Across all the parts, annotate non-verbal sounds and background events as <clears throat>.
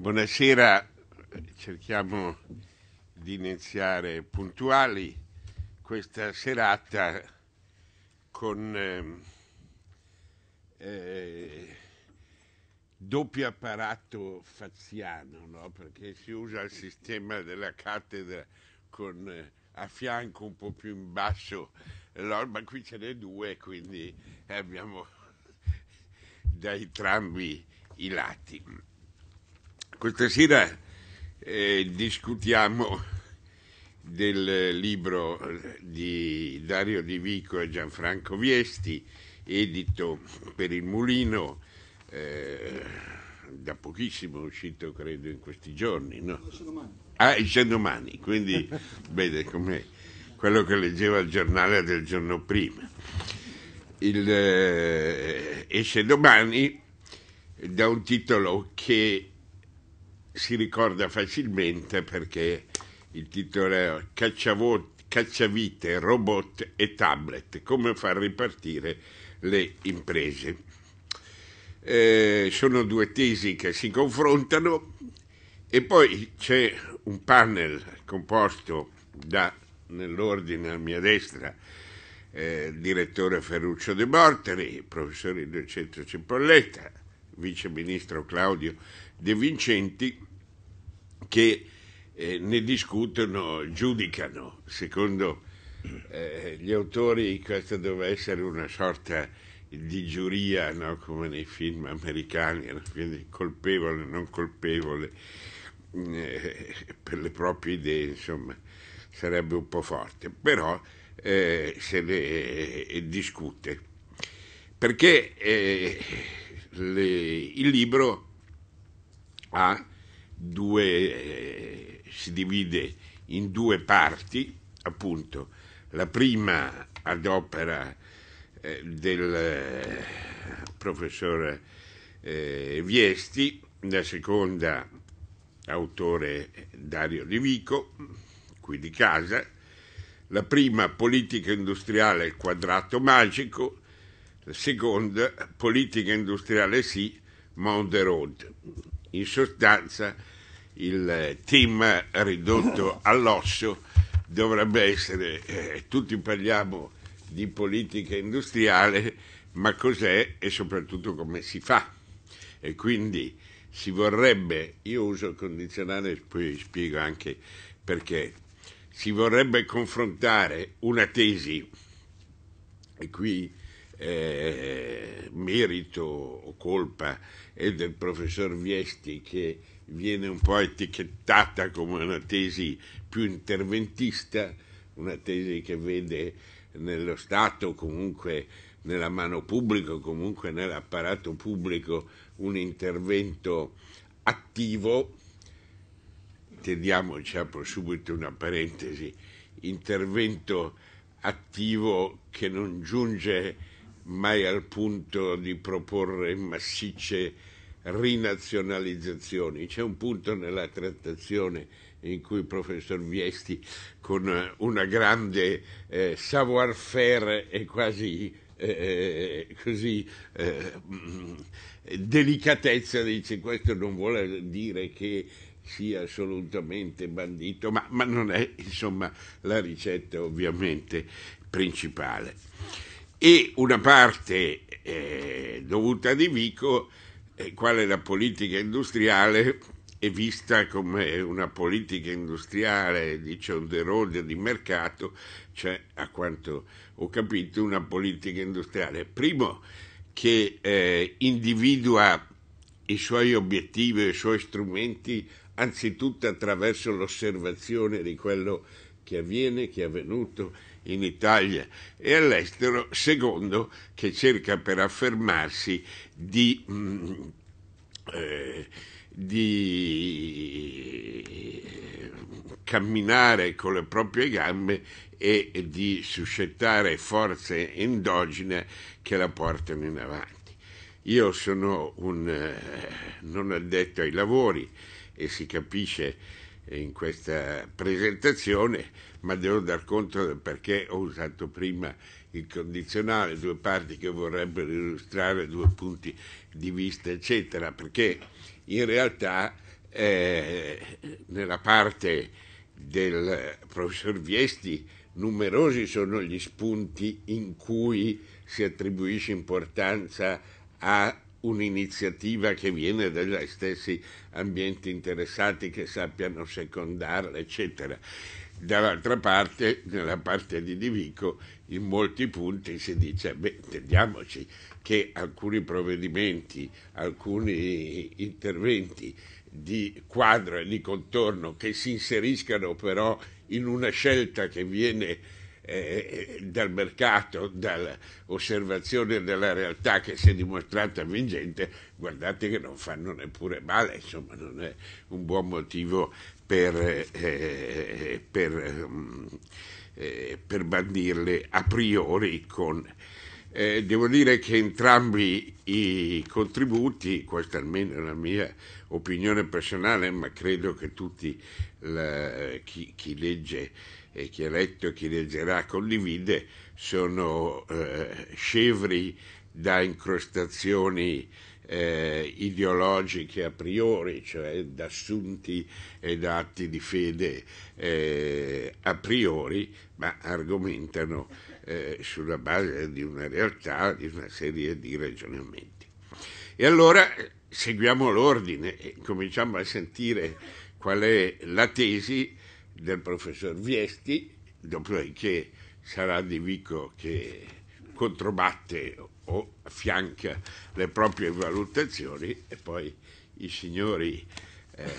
Buonasera, cerchiamo di iniziare puntuali questa serata con ehm, eh, doppio apparato faziano, no? perché si usa il sistema della cattedra con eh, a fianco un po' più in basso l'orba, qui ce n'è due, quindi abbiamo <laughs> da entrambi i lati. Questa sera eh, discutiamo del libro di Dario Di Vico e Gianfranco Viesti, edito per il Mulino, eh, da pochissimo uscito credo in questi giorni. No? Esce domani. Ah, esce domani, quindi <laughs> vede com'è quello che leggeva il giornale del giorno prima. Il, eh, esce domani da un titolo che si ricorda facilmente perché il titolo è Cacciavite, robot e tablet, come far ripartire le imprese. Eh, sono due tesi che si confrontano e poi c'è un panel composto da, nell'ordine alla mia destra, eh, il direttore Ferruccio De Borteri, professore docente Cipolletta, vice ministro Claudio De Vincenti che eh, ne discutono, giudicano. Secondo eh, gli autori questa doveva essere una sorta di giuria, no? come nei film americani, quindi colpevole, non colpevole, eh, per le proprie idee, insomma, sarebbe un po' forte, però eh, se ne eh, discute. Perché eh, le, il libro ha due, eh, si divide in due parti, appunto, la prima ad opera eh, del eh, professor eh, Viesti, la seconda autore Dario Di Vico, qui di casa, la prima politica industriale il quadrato magico, la seconda politica industriale sì, Mount the Road. In sostanza il team ridotto all'osso dovrebbe essere, eh, tutti parliamo di politica industriale, ma cos'è e soprattutto come si fa. E quindi si vorrebbe, io uso il condizionale e poi spiego anche perché, si vorrebbe confrontare una tesi, e qui eh, merito o colpa è del professor Viesti che viene un po' etichettata come una tesi più interventista, una tesi che vede nello Stato comunque nella mano pubblica, comunque nell'apparato pubblico un intervento attivo. Tendiamoci, apro subito una parentesi, intervento attivo che non giunge mai al punto di proporre massicce rinazionalizzazioni. C'è un punto nella trattazione in cui il professor Viesti, con eh, una grande eh, savoir-faire e quasi eh, così eh, delicatezza dice questo non vuole dire che sia assolutamente bandito, ma, ma non è insomma la ricetta ovviamente principale. E una parte eh, dovuta a Di Vico quale la politica industriale è vista come una politica industriale, dice on the road di mercato, cioè a quanto ho capito una politica industriale. Primo che eh, individua i suoi obiettivi, i suoi strumenti anzitutto attraverso l'osservazione di quello che avviene, che è avvenuto in Italia e all'estero, secondo che cerca per affermarsi di mh, eh, di camminare con le proprie gambe e di suscettare forze endogene che la portano in avanti. Io sono un eh, non addetto ai lavori e si capisce in questa presentazione, ma devo dar conto del perché ho usato prima il condizionale, due parti che vorrebbero illustrare due punti di vista, eccetera, perché in realtà eh, nella parte del professor Viesti numerosi sono gli spunti in cui si attribuisce importanza a un'iniziativa che viene dagli stessi ambienti interessati che sappiano secondarla, eccetera. Dall'altra parte, nella parte di Divico, in molti punti si dice, beh, intendiamoci, che alcuni provvedimenti, alcuni interventi di quadro e di contorno che si inseriscano però in una scelta che viene eh, dal mercato, dall'osservazione della realtà che si è dimostrata vincente, guardate che non fanno neppure male, insomma non è un buon motivo per, eh, per, mm, eh, per bandirle a priori con eh, devo dire che entrambi i contributi, questa almeno è la mia opinione personale, ma credo che tutti la, eh, chi, chi, legge e eh, chi ha letto e chi leggerà condivide, sono eh, scevri da incrostazioni eh, ideologiche a priori, cioè da assunti e da atti di fede eh, a priori, ma argomentano eh, sulla base di una realtà, di una serie di ragionamenti. E allora eh, seguiamo l'ordine e cominciamo a sentire qual è la tesi del professor Viesti, dopodiché sarà Di Vico che controbatte o affianca le proprie valutazioni e poi i signori eh,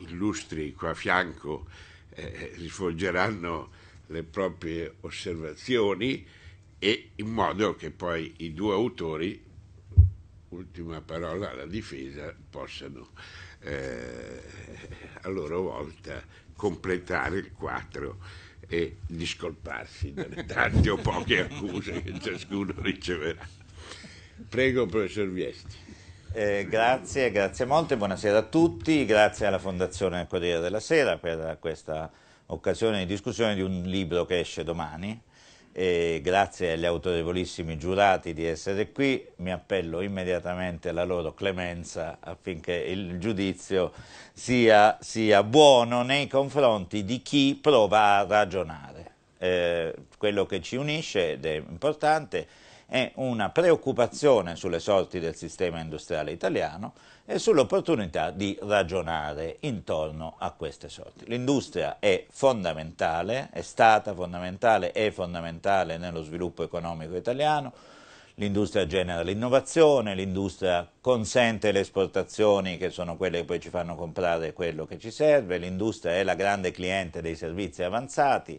illustri qua a fianco eh, svolgeranno le proprie osservazioni e in modo che poi i due autori, ultima parola alla difesa, possano eh, a loro volta completare il quadro e discolparsi delle <laughs> tante o poche accuse che ciascuno riceverà. Prego, professor Viesti. Eh, grazie, grazie molte, buonasera a tutti, grazie alla Fondazione Corriere della Sera per questa occasione di discussione di un libro che esce domani. E grazie agli autorevolissimi giurati di essere qui, mi appello immediatamente alla loro clemenza affinché il giudizio sia, sia buono nei confronti di chi prova a ragionare. Eh, quello che ci unisce ed è importante è una preoccupazione sulle sorti del sistema industriale italiano e sull'opportunità di ragionare intorno a queste sorti. L'industria è fondamentale, è stata fondamentale, è fondamentale nello sviluppo economico italiano, l'industria genera l'innovazione, l'industria consente le esportazioni che sono quelle che poi ci fanno comprare quello che ci serve, l'industria è la grande cliente dei servizi avanzati,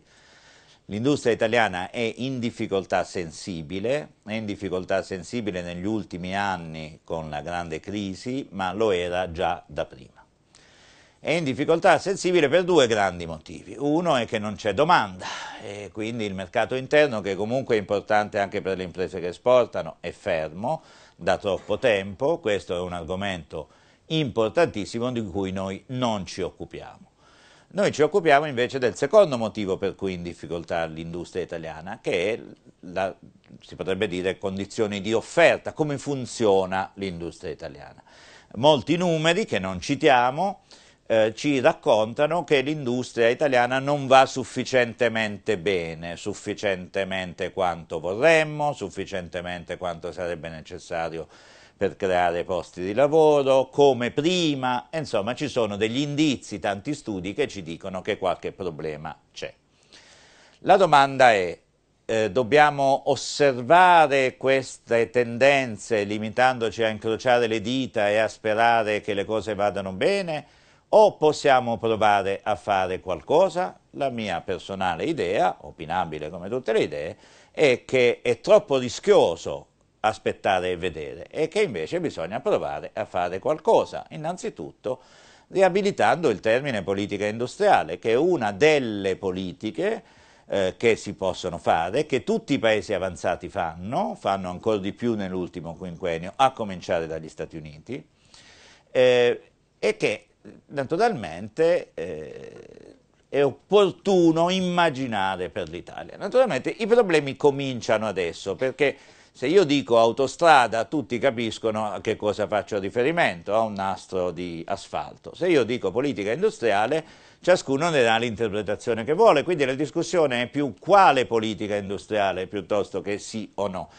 L'industria italiana è in difficoltà sensibile, è in difficoltà sensibile negli ultimi anni con la grande crisi, ma lo era già da prima. È in difficoltà sensibile per due grandi motivi. Uno è che non c'è domanda e quindi il mercato interno, che comunque è importante anche per le imprese che esportano, è fermo da troppo tempo. Questo è un argomento importantissimo di cui noi non ci occupiamo. Noi ci occupiamo invece del secondo motivo per cui è in difficoltà l'industria italiana, che è, la, si potrebbe dire, condizioni di offerta, come funziona l'industria italiana. Molti numeri, che non citiamo, eh, ci raccontano che l'industria italiana non va sufficientemente bene, sufficientemente quanto vorremmo, sufficientemente quanto sarebbe necessario per creare posti di lavoro, come prima, insomma ci sono degli indizi, tanti studi che ci dicono che qualche problema c'è. La domanda è, eh, dobbiamo osservare queste tendenze limitandoci a incrociare le dita e a sperare che le cose vadano bene o possiamo provare a fare qualcosa? La mia personale idea, opinabile come tutte le idee, è che è troppo rischioso aspettare e vedere e che invece bisogna provare a fare qualcosa, innanzitutto riabilitando il termine politica industriale, che è una delle politiche eh, che si possono fare, che tutti i paesi avanzati fanno, fanno ancora di più nell'ultimo quinquennio, a cominciare dagli Stati Uniti, eh, e che naturalmente eh, è opportuno immaginare per l'Italia. Naturalmente i problemi cominciano adesso, perché se io dico autostrada, tutti capiscono a che cosa faccio riferimento, a un nastro di asfalto. Se io dico politica industriale, ciascuno ne dà l'interpretazione che vuole, quindi la discussione è più quale politica industriale piuttosto che sì o no.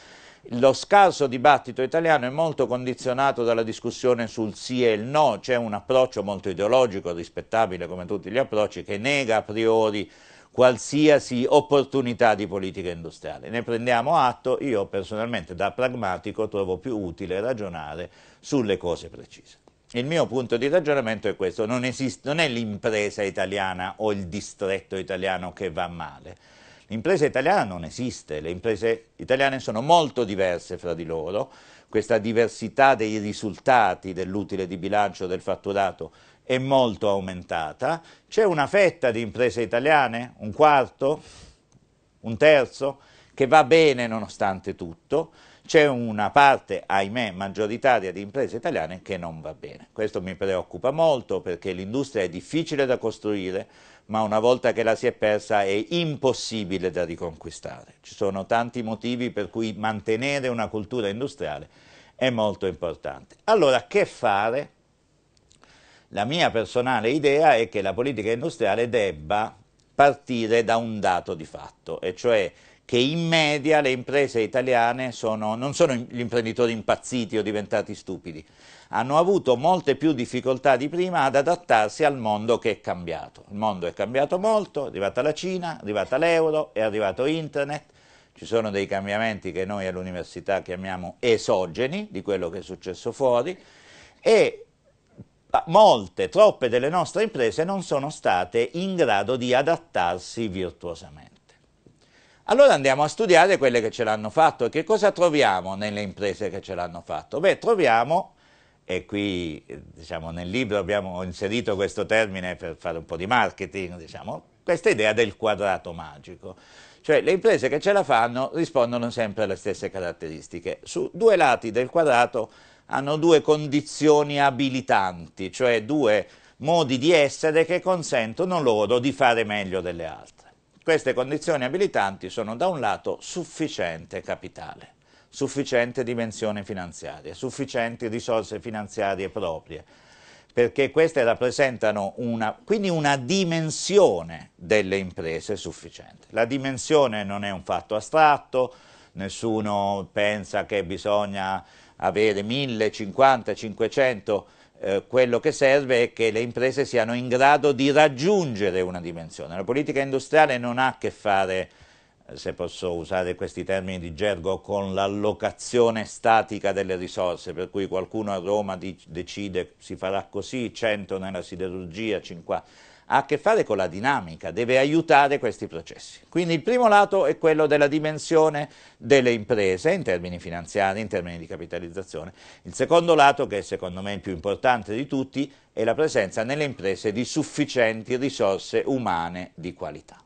Lo scarso dibattito italiano è molto condizionato dalla discussione sul sì e il no, c'è un approccio molto ideologico, rispettabile come tutti gli approcci, che nega a priori qualsiasi opportunità di politica industriale. Ne prendiamo atto, io personalmente da pragmatico trovo più utile ragionare sulle cose precise. Il mio punto di ragionamento è questo, non, esiste, non è l'impresa italiana o il distretto italiano che va male, L'impresa italiana non esiste, le imprese italiane sono molto diverse fra di loro, questa diversità dei risultati dell'utile di bilancio del fatturato è molto aumentata, c'è una fetta di imprese italiane, un quarto, un terzo, che va bene nonostante tutto, c'è una parte, ahimè, maggioritaria di imprese italiane che non va bene. Questo mi preoccupa molto perché l'industria è difficile da costruire, ma una volta che la si è persa è impossibile da riconquistare. Ci sono tanti motivi per cui mantenere una cultura industriale è molto importante. Allora, che fare? La mia personale idea è che la politica industriale debba partire da un dato di fatto, e cioè che in media le imprese italiane sono, non sono gli imprenditori impazziti o diventati stupidi, hanno avuto molte più difficoltà di prima ad adattarsi al mondo che è cambiato. Il mondo è cambiato molto, è arrivata la Cina, è arrivata l'euro, è arrivato internet, ci sono dei cambiamenti che noi all'università chiamiamo esogeni di quello che è successo fuori e molte, troppe delle nostre imprese non sono state in grado di adattarsi virtuosamente. Allora andiamo a studiare quelle che ce l'hanno fatto e che cosa troviamo nelle imprese che ce l'hanno fatto? Beh, troviamo, e qui diciamo, nel libro abbiamo inserito questo termine per fare un po' di marketing, diciamo, questa idea del quadrato magico. Cioè le imprese che ce la fanno rispondono sempre alle stesse caratteristiche. Su due lati del quadrato hanno due condizioni abilitanti, cioè due modi di essere che consentono loro di fare meglio delle altre. Queste condizioni abilitanti sono da un lato sufficiente capitale, sufficiente dimensione finanziaria, sufficienti risorse finanziarie proprie, perché queste rappresentano una, quindi una dimensione delle imprese sufficiente. La dimensione non è un fatto astratto, nessuno pensa che bisogna avere 1050, 500, eh, quello che serve è che le imprese siano in grado di raggiungere una dimensione. La politica industriale non ha a che fare, eh, se posso usare questi termini di gergo, con l'allocazione statica delle risorse, per cui qualcuno a Roma decide si farà così, 100 nella siderurgia, 50 ha a che fare con la dinamica, deve aiutare questi processi. Quindi il primo lato è quello della dimensione delle imprese in termini finanziari, in termini di capitalizzazione. Il secondo lato, che è secondo me il più importante di tutti, è la presenza nelle imprese di sufficienti risorse umane di qualità.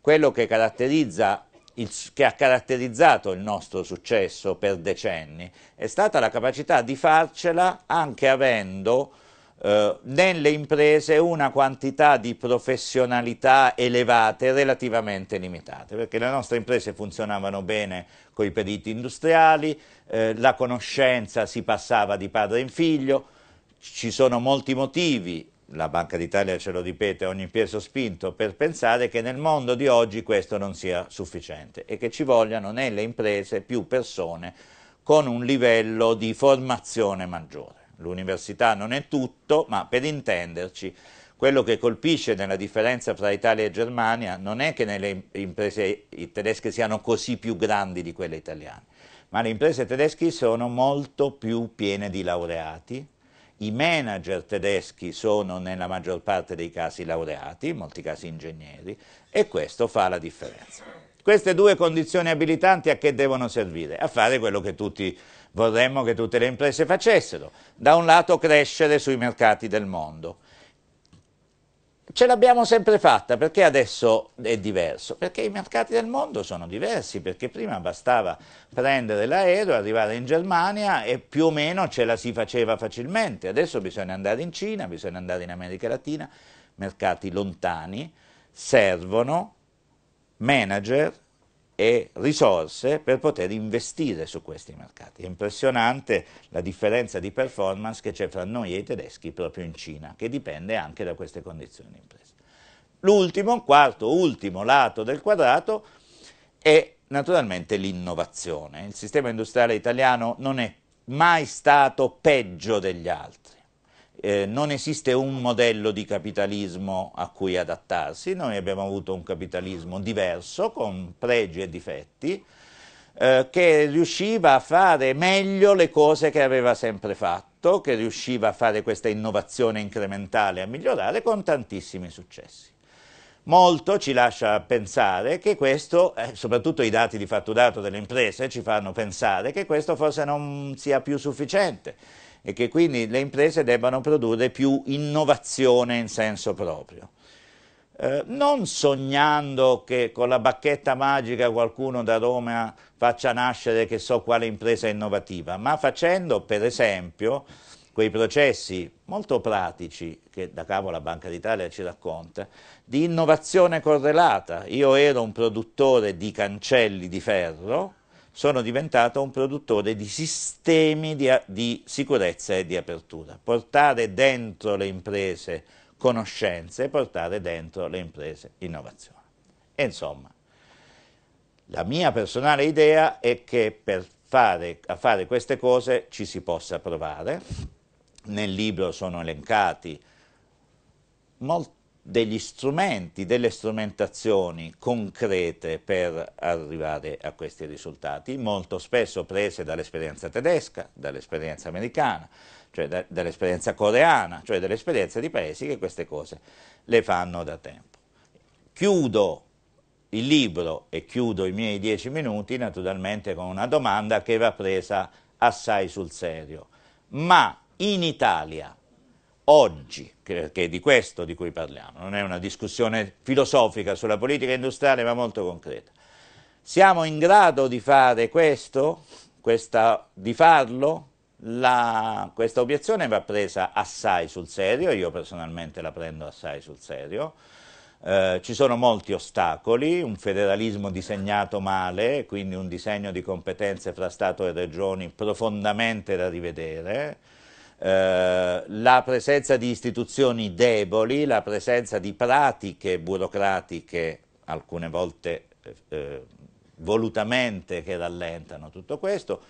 Quello che caratterizza il, che ha caratterizzato il nostro successo per decenni è stata la capacità di farcela anche avendo eh, nelle imprese una quantità di professionalità elevate relativamente limitate, perché le nostre imprese funzionavano bene con i periti industriali, eh, la conoscenza si passava di padre in figlio, ci sono molti motivi, la Banca d'Italia ce lo ripete ogni peso spinto, per pensare che nel mondo di oggi questo non sia sufficiente e che ci vogliano nelle imprese più persone con un livello di formazione maggiore. L'università non è tutto, ma per intenderci, quello che colpisce nella differenza tra Italia e Germania non è che nelle imprese tedesche siano così più grandi di quelle italiane, ma le imprese tedesche sono molto più piene di laureati, i manager tedeschi sono nella maggior parte dei casi laureati, in molti casi ingegneri, e questo fa la differenza. Queste due condizioni abilitanti a che devono servire? A fare quello che tutti vorremmo che tutte le imprese facessero, da un lato crescere sui mercati del mondo. Ce l'abbiamo sempre fatta, perché adesso è diverso? Perché i mercati del mondo sono diversi, perché prima bastava prendere l'aereo, arrivare in Germania e più o meno ce la si faceva facilmente, adesso bisogna andare in Cina, bisogna andare in America Latina, mercati lontani, servono manager e risorse per poter investire su questi mercati. È impressionante la differenza di performance che c'è fra noi e i tedeschi proprio in Cina, che dipende anche da queste condizioni di impresa. L'ultimo, quarto, ultimo lato del quadrato è naturalmente l'innovazione. Il sistema industriale italiano non è mai stato peggio degli altri. Eh, non esiste un modello di capitalismo a cui adattarsi, noi abbiamo avuto un capitalismo diverso, con pregi e difetti, eh, che riusciva a fare meglio le cose che aveva sempre fatto, che riusciva a fare questa innovazione incrementale, a migliorare con tantissimi successi. Molto ci lascia pensare che questo, eh, soprattutto i dati di fatturato delle imprese ci fanno pensare che questo forse non sia più sufficiente e che quindi le imprese debbano produrre più innovazione in senso proprio. Eh, non sognando che con la bacchetta magica qualcuno da Roma faccia nascere che so quale impresa innovativa, ma facendo per esempio quei processi molto pratici che da capo la Banca d'Italia ci racconta, di innovazione correlata. Io ero un produttore di cancelli di ferro, sono diventato un produttore di sistemi di, di, sicurezza e di apertura, portare dentro le imprese conoscenze e portare dentro le imprese innovazione. E insomma, la mia personale idea è che per fare, a fare queste cose ci si possa provare, nel libro sono elencati molti degli strumenti, delle strumentazioni concrete per arrivare a questi risultati, molto spesso prese dall'esperienza tedesca, dall'esperienza americana, cioè da, dall'esperienza coreana, cioè dall'esperienza di paesi che queste cose le fanno da tempo. Chiudo il libro e chiudo i miei dieci minuti naturalmente con una domanda che va presa assai sul serio. Ma in Italia oggi, che è di questo di cui parliamo, non è una discussione filosofica sulla politica industriale ma molto concreta. Siamo in grado di fare questo? Questa, di farlo? La, questa obiezione va presa assai sul serio, io personalmente la prendo assai sul serio. Eh, ci sono molti ostacoli, un federalismo disegnato male, quindi un disegno di competenze fra Stato e Regioni profondamente da rivedere, eh, la presenza di istituzioni deboli, la presenza di pratiche burocratiche, alcune volte eh, eh, volutamente, che rallentano tutto questo.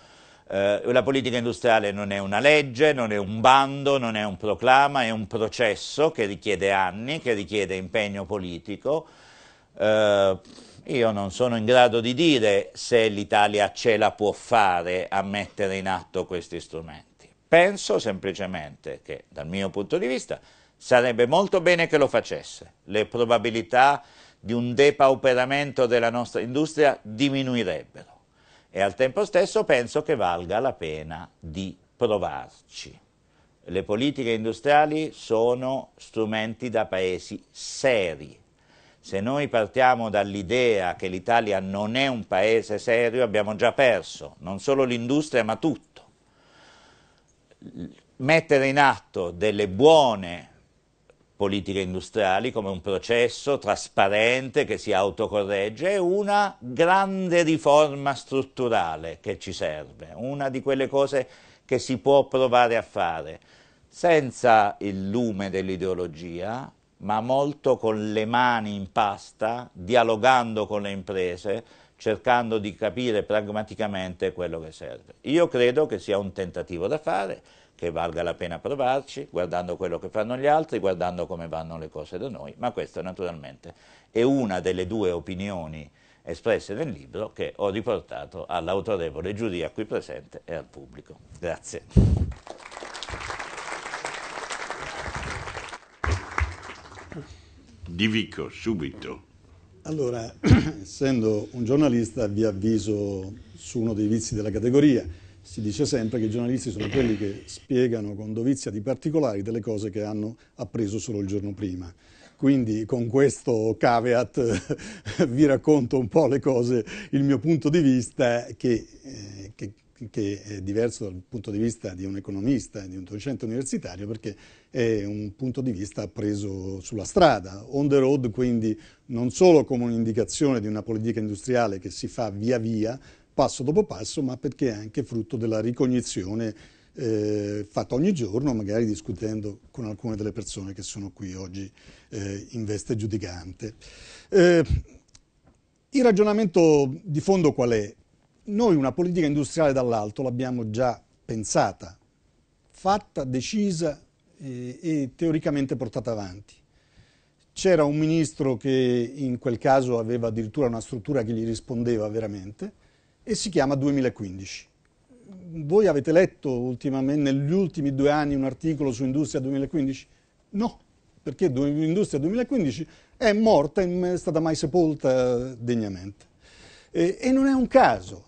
Eh, la politica industriale non è una legge, non è un bando, non è un proclama, è un processo che richiede anni, che richiede impegno politico. Eh, io non sono in grado di dire se l'Italia ce la può fare a mettere in atto questi strumenti. Penso semplicemente che, dal mio punto di vista, sarebbe molto bene che lo facesse. Le probabilità di un depauperamento della nostra industria diminuirebbero e al tempo stesso penso che valga la pena di provarci. Le politiche industriali sono strumenti da paesi seri. Se noi partiamo dall'idea che l'Italia non è un paese serio, abbiamo già perso non solo l'industria ma tutto mettere in atto delle buone politiche industriali come un processo trasparente che si autocorregge è una grande riforma strutturale che ci serve, una di quelle cose che si può provare a fare senza il lume dell'ideologia, ma molto con le mani in pasta, dialogando con le imprese, cercando di capire pragmaticamente quello che serve. Io credo che sia un tentativo da fare, che valga la pena provarci, guardando quello che fanno gli altri, guardando come vanno le cose da noi, ma questa naturalmente è una delle due opinioni espresse nel libro che ho riportato all'autorevole giuria qui presente e al pubblico. Grazie. Di Vico, subito. Allora, <clears throat> essendo un giornalista vi avviso su uno dei vizi della categoria. Si dice sempre che i giornalisti sono quelli che spiegano con dovizia di particolari delle cose che hanno appreso solo il giorno prima. Quindi con questo caveat <laughs> vi racconto un po' le cose, il mio punto di vista che, eh, che che è diverso dal punto di vista di un economista e di un docente universitario perché è un punto di vista preso sulla strada, on the road quindi non solo come un'indicazione di una politica industriale che si fa via via, passo dopo passo, ma perché è anche frutto della ricognizione eh, fatta ogni giorno, magari discutendo con alcune delle persone che sono qui oggi eh, in veste giudicante. Eh, il ragionamento di fondo qual è? Noi una politica industriale dall'alto l'abbiamo già pensata, fatta, decisa e, eh, e teoricamente portata avanti. C'era un ministro che in quel caso aveva addirittura una struttura che gli rispondeva veramente e si chiama 2015. Voi avete letto negli ultimi due anni un articolo su Industria 2015? No, perché Industria 2015 è morta e non è stata mai sepolta degnamente. E, e non è un caso,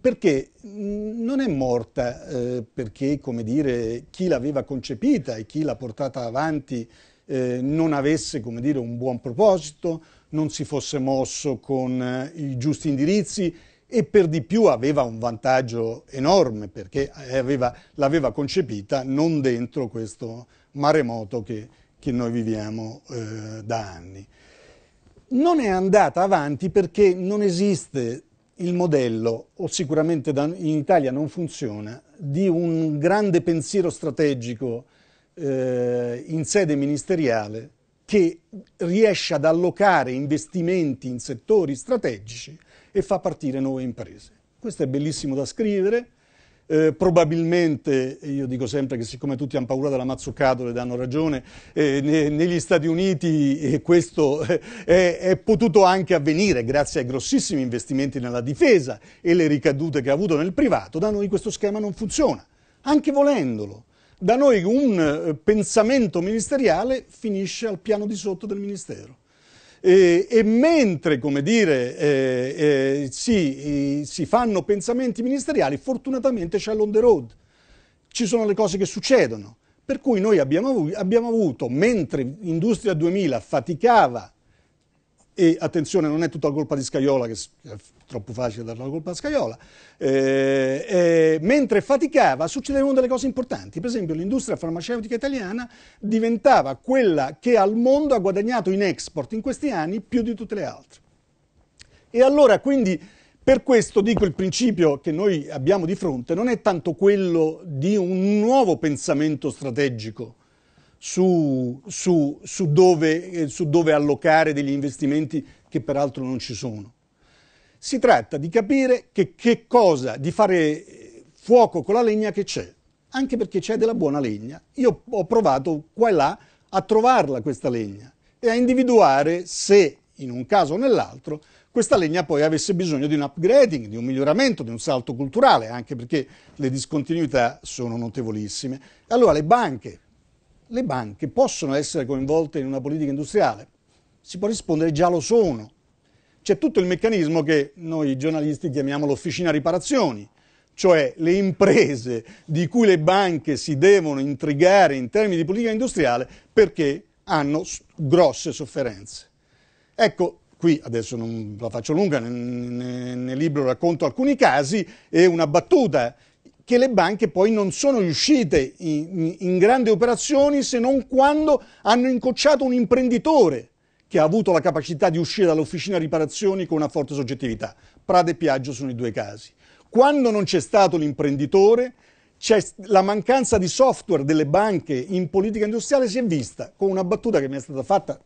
perché non è morta eh, perché, come dire, chi l'aveva concepita e chi l'ha portata avanti eh, non avesse, come dire, un buon proposito, non si fosse mosso con eh, i giusti indirizzi e per di più aveva un vantaggio enorme perché l'aveva concepita non dentro questo maremoto che, che noi viviamo eh, da anni non è andata avanti perché non esiste il modello, o sicuramente in Italia non funziona, di un grande pensiero strategico eh, in sede ministeriale che riesce ad allocare investimenti in settori strategici e fa partire nuove imprese. Questo è bellissimo da scrivere, eh, probabilmente, io dico sempre che siccome tutti hanno paura della mazzucatola ed hanno ragione, eh, ne, negli Stati Uniti eh, questo eh, è, è, potuto anche avvenire grazie ai grossissimi investimenti nella difesa e le ricadute che ha avuto nel privato, da noi questo schema non funziona, anche volendolo. Da noi un eh, pensamento ministeriale finisce al piano di sotto del Ministero. E, e mentre, come dire, eh, eh, si, si fanno pensamenti ministeriali, fortunatamente c'è l'on the road, ci sono le cose che succedono. Per cui noi abbiamo, abbiamo avuto, mentre Industria 2000 faticava e attenzione non è tutta colpa di Scaiola, che è troppo facile dare la colpa a Scaiola, eh, eh, mentre faticava succedevano delle cose importanti, per esempio l'industria farmaceutica italiana diventava quella che al mondo ha guadagnato in export in questi anni più di tutte le altre. E allora quindi per questo dico il principio che noi abbiamo di fronte non è tanto quello di un nuovo pensamento strategico, su, su, su, dove, eh, su dove allocare degli investimenti che peraltro non ci sono. Si tratta di capire che, che cosa, di fare eh, fuoco con la legna che c'è, anche perché c'è della buona legna. Io ho provato qua e là a trovarla questa legna e a individuare se in un caso o nell'altro questa legna poi avesse bisogno di un upgrading, di un miglioramento, di un salto culturale, anche perché le discontinuità sono notevolissime. Allora le banche le banche possono essere coinvolte in una politica industriale? Si può rispondere già lo sono. C'è tutto il meccanismo che noi giornalisti chiamiamo l'officina riparazioni, cioè le imprese di cui le banche si devono intrigare in termini di politica industriale perché hanno grosse sofferenze. Ecco, qui adesso non la faccio lunga, nel, libro racconto alcuni casi e una battuta che le banche poi non sono riuscite in, in grandi operazioni se non quando hanno incocciato un imprenditore che ha avuto la capacità di uscire dall'officina riparazioni con una forte soggettività. Prade e Piaggio sono i due casi. Quando non c'è stato l'imprenditore, c'è la mancanza di software delle banche in politica industriale si è vista con una battuta che mi è stata fatta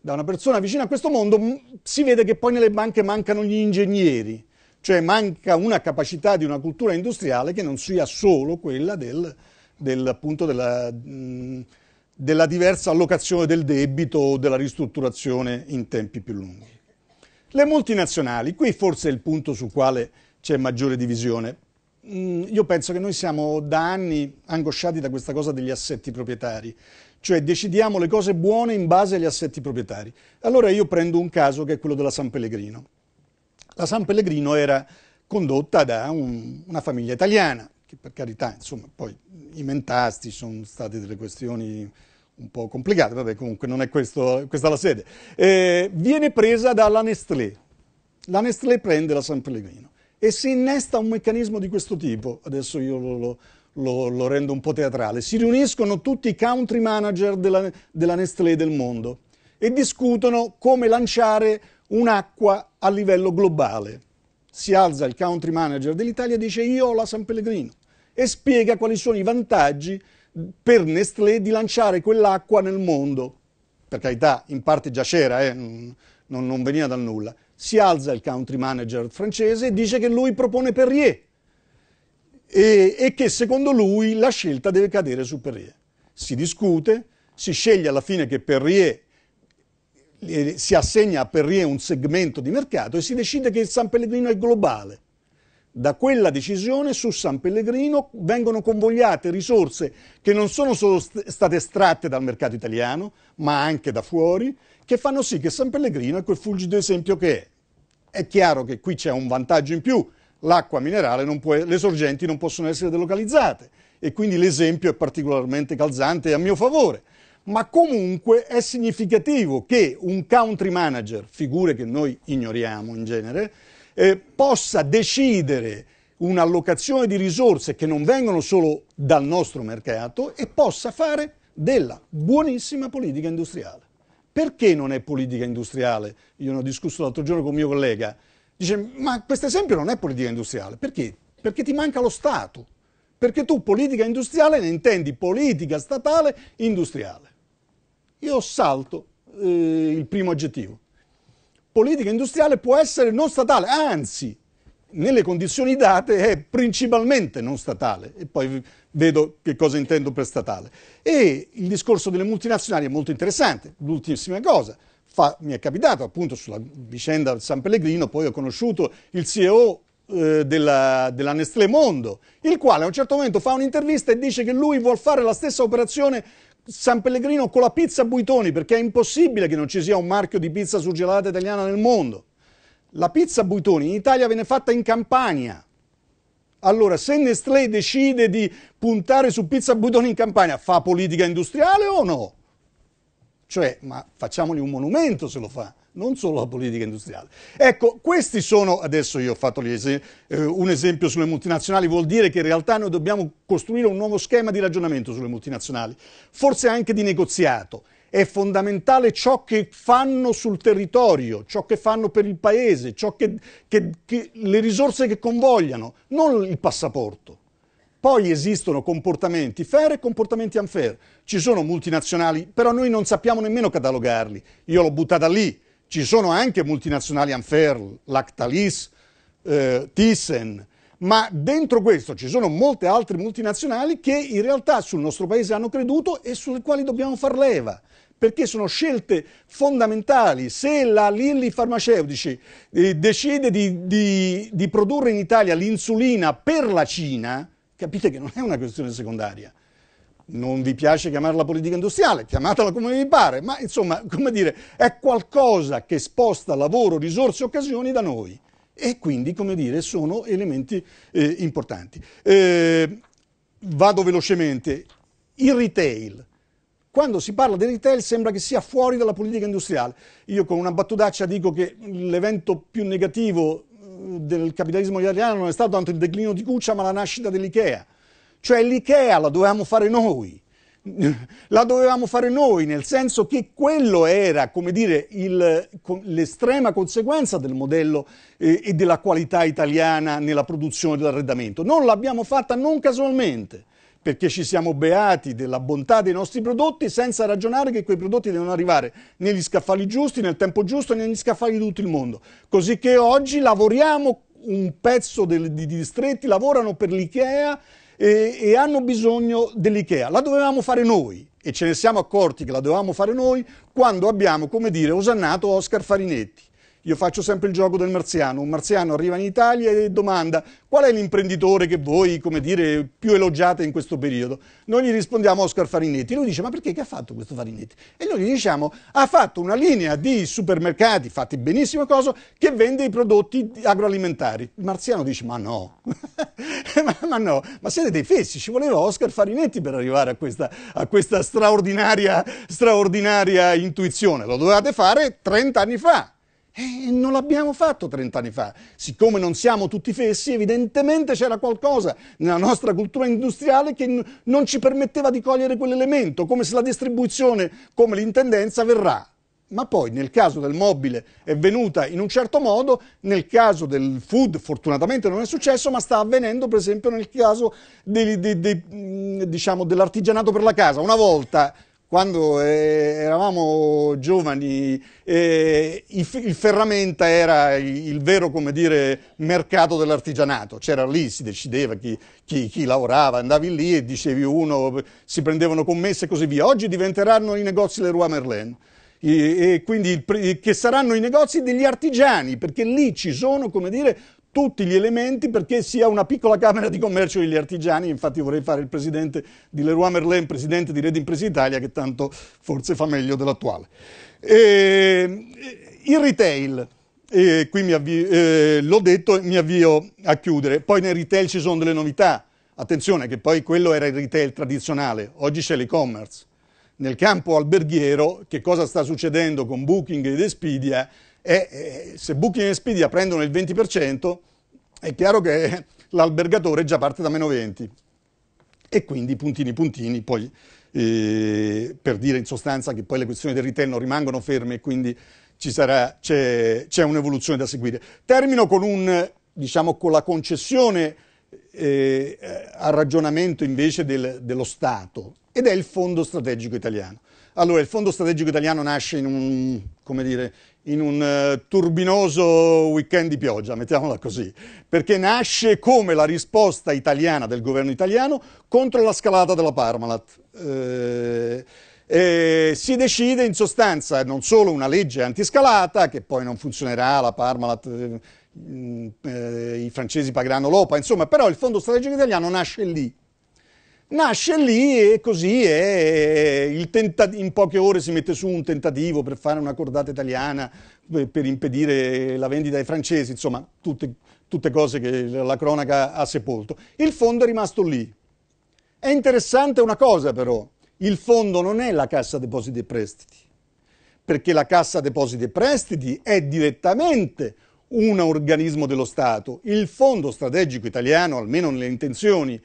da una persona vicina a questo mondo, si vede che poi nelle banche mancano gli ingegneri cioè manca una capacità di una cultura industriale che non sia solo quella del, del, appunto, della, mh, della diversa allocazione del debito o della ristrutturazione in tempi più lunghi. Le multinazionali, qui forse è il punto sul quale c'è maggiore divisione. Mm, io penso che noi siamo da anni angosciati da questa cosa degli assetti proprietari, cioè decidiamo le cose buone in base agli assetti proprietari. Allora io prendo un caso che è quello della San Pellegrino. La San Pellegrino era condotta da un, una famiglia italiana, che per carità, insomma, poi i mentasti sono state delle questioni un po' complicate, vabbè comunque non è questo, questa la sede. Eh, viene presa dalla Nestlé, la Nestlé prende la San Pellegrino e si innesta un meccanismo di questo tipo, adesso io lo, lo, lo rendo un po' teatrale, si riuniscono tutti i country manager della, della Nestlé del mondo e discutono come lanciare un'acqua a livello globale. Si alza il country manager dell'Italia e dice io ho la San Pellegrino e spiega quali sono i vantaggi per Nestlé di lanciare quell'acqua nel mondo. Per carità, in parte già c'era, eh? non, non, veniva dal nulla. Si alza il country manager francese e dice che lui propone Perrier e, e che secondo lui la scelta deve cadere su Perrier. Si discute, si sceglie alla fine che Perrier eh, si assegna a Perrier un segmento di mercato e si decide che il San Pellegrino è globale. Da quella decisione su San Pellegrino vengono convogliate risorse che non sono solo st- state estratte dal mercato italiano, ma anche da fuori, che fanno sì che San Pellegrino è ecco quel fulgido esempio che è. È chiaro che qui c'è un vantaggio in più, l'acqua minerale, può, le sorgenti non possono essere delocalizzate e quindi l'esempio è particolarmente calzante e a mio favore ma comunque è significativo che un country manager, figure che noi ignoriamo in genere, eh, possa decidere un'allocazione di risorse che non vengono solo dal nostro mercato e possa fare della buonissima politica industriale. Perché non è politica industriale? Io ne ho discusso l'altro giorno con un mio collega. Dice, ma questo esempio non è politica industriale. Perché? Perché ti manca lo Stato. Perché tu politica industriale ne intendi politica statale industriale. Io salto eh, il primo aggettivo. Politica industriale può essere non statale, anzi, nelle condizioni date è principalmente non statale e poi vedo che cosa intendo per statale. E il discorso delle multinazionali è molto interessante, l'ultimissima cosa. Fa, mi è capitato appunto sulla vicenda San Pellegrino, poi ho conosciuto il CEO eh, della, della, Nestlé Mondo, il quale a un certo momento fa un'intervista e dice che lui vuole fare la stessa operazione San Pellegrino con la pizza Buitoni, perché è impossibile che non ci sia un marchio di pizza surgelata italiana nel mondo. La pizza Buitoni in Italia viene fatta in Campania. Allora, se Nestlé decide di puntare su pizza Buitoni in Campania, fa politica industriale o no? Cioè, ma facciamogli un monumento se lo fa non solo la politica industriale. Ecco, questi sono, adesso io ho fatto es- eh, un esempio sulle multinazionali, vuol dire che in realtà noi dobbiamo costruire un nuovo schema di ragionamento sulle multinazionali, forse anche di negoziato. È fondamentale ciò che fanno sul territorio, ciò che fanno per il paese, che, che, che, le risorse che convogliano, non il passaporto. Poi esistono comportamenti fair e comportamenti unfair. Ci sono multinazionali, però noi non sappiamo nemmeno catalogarli. Io l'ho buttata lì, ci sono anche multinazionali Anfer, Lactalis, eh, Thyssen, ma dentro questo ci sono molte altre multinazionali che in realtà sul nostro paese hanno creduto e sulle quali dobbiamo far leva perché sono scelte fondamentali. Se la Lilly Farmaceutici eh, decide di, di, di produrre in Italia l'insulina per la Cina, capite che non è una questione secondaria, non vi piace chiamarla politica industriale, chiamatela come vi pare, ma insomma, <laughs> come dire, è qualcosa che sposta lavoro, risorse, occasioni da noi e quindi, come dire, sono elementi eh, importanti. Eh, vado velocemente, il retail. Quando si parla del retail sembra che sia fuori dalla politica industriale. Io con una battutaccia dico che l'evento più negativo eh, del capitalismo italiano non è stato tanto il declino di Cuccia ma la nascita dell'Ikea cioè l'IKEA la dovevamo fare noi. La dovevamo fare noi, nel senso che quello era, come dire, il, l'estrema conseguenza del modello eh, e della qualità italiana nella produzione dell'arredamento. Non l'abbiamo fatta non casualmente perché ci siamo beati della bontà dei nostri prodotti senza ragionare che quei prodotti devono arrivare negli scaffali giusti, nel tempo giusto e negli scaffali di tutto il mondo. Così che oggi lavoriamo, un pezzo di distretti lavorano per l'IKEA e, e hanno bisogno dell'IKEA. La dovevamo fare noi e ce ne siamo accorti che la dovevamo fare noi quando abbiamo, come dire, osannato Oscar Farinetti io faccio sempre il gioco del marziano. Un marziano arriva in Italia e domanda qual è l'imprenditore che voi, come dire, più elogiate in questo periodo. Noi gli rispondiamo Oscar Farinetti. Lui dice ma perché che ha fatto questo Farinetti? E noi gli diciamo ha fatto una linea di supermercati, fatti benissimo cosa, che vende i prodotti agroalimentari. Il marziano dice ma no, <laughs> ma, ma, no, ma siete dei fessi, ci voleva Oscar Farinetti per arrivare a questa, a questa straordinaria, straordinaria intuizione. Lo dovevate fare 30 anni fa. E eh, non l'abbiamo fatto 30 anni fa. Siccome non siamo tutti fessi, evidentemente c'era qualcosa nella nostra cultura industriale che non ci permetteva di cogliere quell'elemento, come se la distribuzione, come l'intendenza verrà. Ma poi nel caso del mobile è venuta in un certo modo, nel caso del food fortunatamente non è successo, ma sta avvenendo per esempio nel caso diciamo, dell'artigianato diciamo, per la casa. Una volta quando eh, eravamo giovani eh, il, il, ferramenta era il, il vero dire, mercato dell'artigianato, c'era lì, si decideva chi, chi, chi, lavorava, andavi lì e dicevi uno, si prendevano commesse e così via. Oggi diventeranno i negozi Leroy Merlin. E, e quindi il, che saranno i negozi degli artigiani, perché lì ci sono, come dire, tutti gli elementi perché sia una piccola Camera di Commercio degli artigiani, infatti vorrei fare il presidente di Leroy Merlin, presidente di Reding Press Italia, che tanto forse fa meglio dell'attuale. Eh, il retail, eh, qui avvio, eh, l'ho detto e mi avvio a chiudere, poi nel retail ci sono delle novità, attenzione che poi quello era il retail tradizionale, oggi c'è l'e-commerce. Nel campo alberghiero che cosa sta succedendo con Booking ed Expedia? e, se Booking e Expedia prendono il 20% è chiaro che <laughs> l'albergatore già parte da meno 20 e quindi puntini puntini poi eh, per dire in sostanza che poi le questioni del ritenno rimangono ferme e quindi sarà, c'è, c'è, un'evoluzione da seguire. Termino con, un, diciamo, con la concessione eh, eh al ragionamento invece del, dello Stato ed è il Fondo Strategico Italiano. Allora, il Fondo Strategico Italiano nasce in un, come dire, in un uh, turbinoso weekend di pioggia, mettiamola così, perché nasce come la risposta italiana del governo italiano contro la scalata della Parmalat. Eh, eh, si decide in sostanza non solo una legge antiscalata, che poi non funzionerà, la Parmalat... Eh, mm, eh i francesi pagheranno l'OPA, insomma, però il Fondo Strategico Italiano nasce lì nasce lì e così è, Il in poche ore si mette su un tentativo per fare una cordata italiana, per impedire la vendita ai francesi, insomma tutte, tutte cose che la cronaca ha sepolto. Il fondo è rimasto lì. È interessante una cosa però, il fondo non è la Cassa Depositi e Prestiti, perché la Cassa Depositi e Prestiti è direttamente un organismo dello Stato. Il Fondo Strategico Italiano, almeno nelle intenzioni,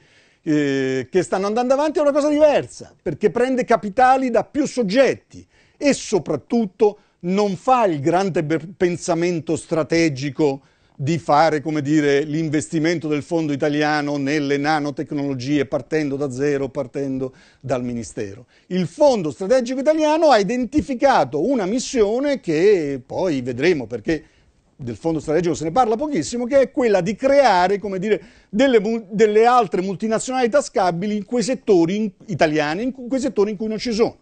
eh, che stanno andando avanti è una cosa diversa, perché prende capitali da più soggetti e soprattutto non fa il grande pensamento strategico di fare dire, l'investimento del fondo italiano nelle nanotecnologie partendo da zero, partendo dal Ministero. Il fondo strategico italiano ha identificato una missione che poi vedremo perché del fondo strategico se ne parla pochissimo, che è quella di creare dire, delle, delle, altre multinazionali tascabili in quei settori in, italiani, in quei settori in cui non ci sono.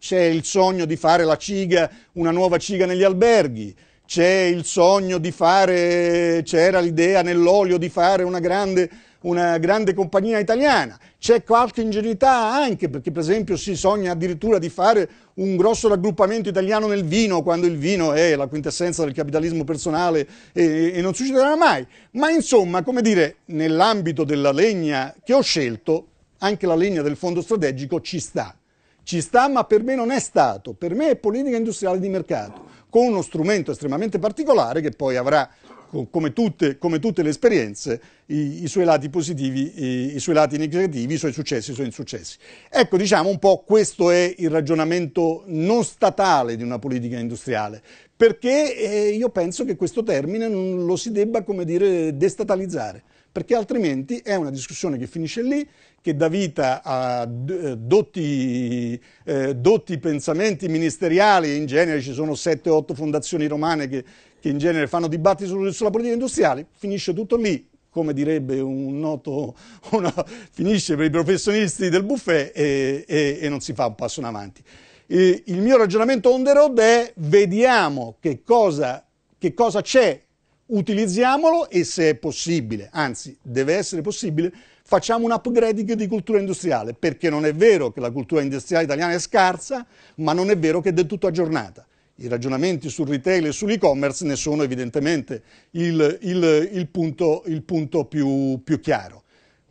C'è il sogno di fare la CIGA, una nuova CIGA negli alberghi, c'è il sogno di fare, c'era l'idea nell'olio di fare una grande una grande compagnia italiana. C'è qualche ingenuità anche, perché per esempio si sogna addirittura di fare un grosso raggruppamento italiano nel vino, quando il vino è la quintessenza del capitalismo personale e, e non succederà mai. Ma insomma, come dire, nell'ambito della legna che ho scelto, anche la legna del fondo strategico ci sta. Ci sta, ma per me non è stato. Per me è politica industriale di mercato, con uno strumento estremamente particolare che poi avrà come tutte, come tutte le esperienze, i, i, suoi lati positivi, i, i suoi lati negativi, i suoi successi, i suoi insuccessi. Ecco, diciamo un po' questo è il ragionamento non statale di una politica industriale, perché eh, io penso che questo termine non lo si debba, come dire, destatalizzare perché altrimenti è una discussione che finisce lì, che dà vita a eh, dotti, eh, dotti pensamenti ministeriali, in genere ci sono 7-8 fondazioni romane che, che in genere fanno dibattiti su, sulla politica industriale, finisce tutto lì, come direbbe un noto, <laughs> una, finisce per i professionisti del buffet e, e, e non si fa un passo in avanti. E il mio ragionamento on the road è vediamo che cosa, che cosa c'è, utilizziamolo e se è possibile, anzi deve essere possibile, facciamo un upgrading di cultura industriale, perché non è vero che la cultura industriale italiana è scarsa, ma non è vero che è del tutto aggiornata. I ragionamenti sul retail e sull'e-commerce ne sono evidentemente il, il, il punto, il punto più, più chiaro.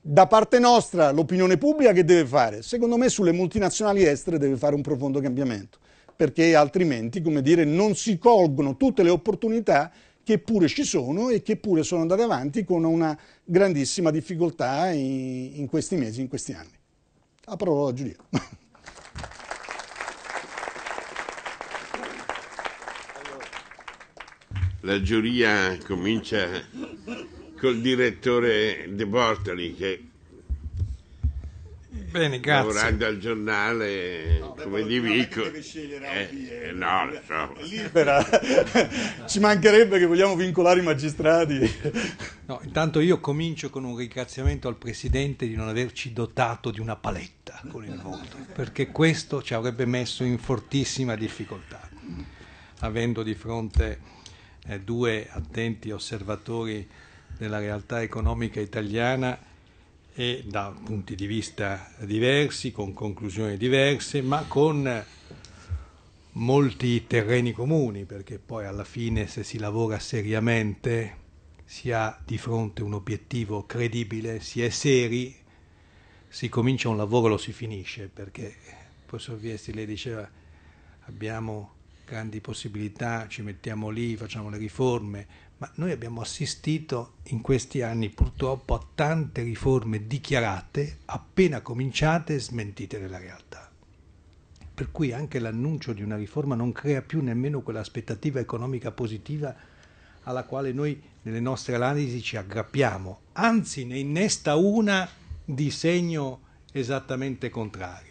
Da parte nostra l'opinione pubblica che deve fare? Secondo me sulle multinazionali estere deve fare un profondo cambiamento, perché altrimenti come dire, non si colgono tutte le opportunità che pure ci sono e che pure sono andate avanti con una grandissima difficoltà in, in questi mesi, in questi anni. La parola a Giulia. <laughs> la giuria comincia col direttore De Bortoli che Bene, grazie. lavorando al giornale no, come di Vico eh, eh, eh, no, no. libera <laughs> ci mancherebbe che vogliamo vincolare i magistrati no, intanto io comincio con un ringraziamento al Presidente di non averci dotato di una paletta con il voto perché questo ci avrebbe messo in fortissima difficoltà avendo di fronte eh, due attenti osservatori della realtà economica italiana e da punti di vista diversi, con conclusioni diverse, ma con molti terreni comuni, perché poi alla fine se si lavora seriamente si ha di fronte un obiettivo credibile, si è seri, si comincia un lavoro e lo si finisce, perché poi professor lei diceva abbiamo grandi possibilità, ci mettiamo lì, facciamo le riforme, ma noi abbiamo assistito in questi anni purtroppo a tante riforme dichiarate, appena cominciate, e smentite nella realtà. Per cui anche l'annuncio di una riforma non crea più nemmeno quell'aspettativa economica positiva alla quale noi nelle nostre analisi ci aggrappiamo, anzi ne innesta una di segno esattamente contrario.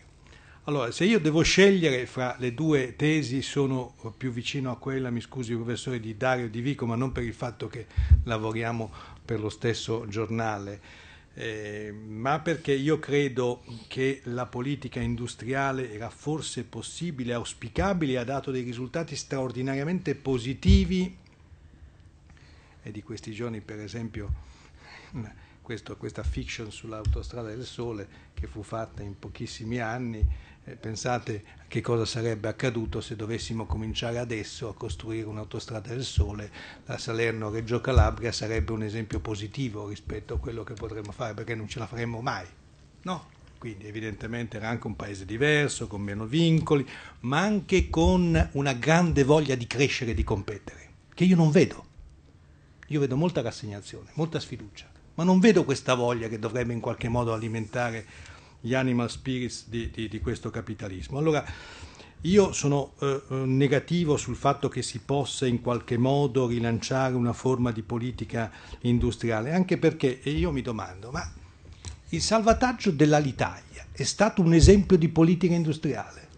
Allora, se io devo scegliere fra le due tesi, sono più vicino a quella, mi scusi professore, di Dario Di Vico, ma non per il fatto che lavoriamo per lo stesso giornale, eh, ma perché io credo che la politica industriale era forse possibile, auspicabile, ha dato dei risultati straordinariamente positivi e di questi giorni, per esempio, questo, questa fiction sull'autostrada del sole che fu fatta in pochissimi anni eh, pensate che cosa sarebbe accaduto se dovessimo cominciare adesso a costruire un'autostrada del sole, la Salerno-Reggio Calabria sarebbe un esempio positivo rispetto a quello che potremmo fare perché non ce la faremmo mai. No, quindi evidentemente era anche un paese diverso, con meno vincoli, ma anche con una grande voglia di crescere e di competere, che io non vedo. Io vedo molta rassegnazione, molta sfiducia, ma non vedo questa voglia che dovrebbe in qualche modo alimentare gli animal spirits di, di, di questo capitalismo. Allora, io sono eh, eh, negativo sul fatto che si possa in qualche modo rilanciare una forma di politica industriale, anche perché io mi domando, ma il salvataggio dell'Alitalia è stato un esempio di politica industriale?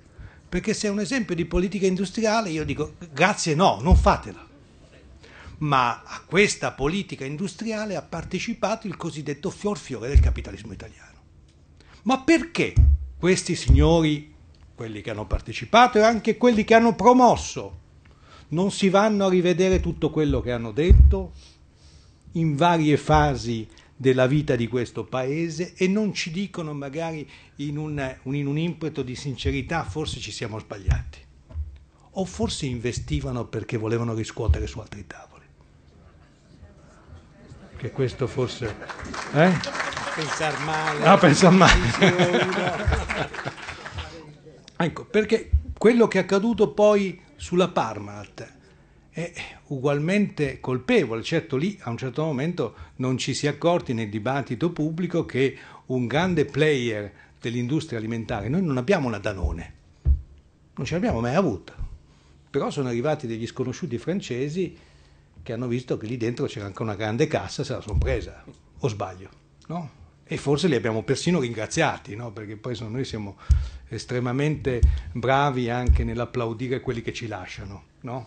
Perché se è un esempio di politica industriale io dico grazie no, non fatela. Ma a questa politica industriale ha partecipato il cosiddetto fior fiore del capitalismo italiano. Ma perché questi signori, quelli che hanno partecipato e anche quelli che hanno promosso, non si vanno a rivedere tutto quello che hanno detto in varie fasi della vita di questo paese e non ci dicono magari in un, in un impeto di sincerità forse ci siamo sbagliati o forse investivano perché volevano riscuotere su altri tavoli che questo forse eh? pensare male. No, pensare male. ecco, perché quello che è accaduto poi sulla Parmat è ugualmente colpevole. Certo lì a un certo momento non ci si è accorti nel dibattito pubblico che un grande player dell'industria alimentare, noi non abbiamo una Danone, non ce l'abbiamo mai avuta, però sono arrivati degli sconosciuti francesi che hanno visto che lì dentro c'era anche una grande cassa, se la sono presa, o sbaglio, no? e forse li abbiamo persino ringraziati, no? perché poi sono, noi siamo estremamente bravi anche nell'applaudire quelli che ci lasciano, no?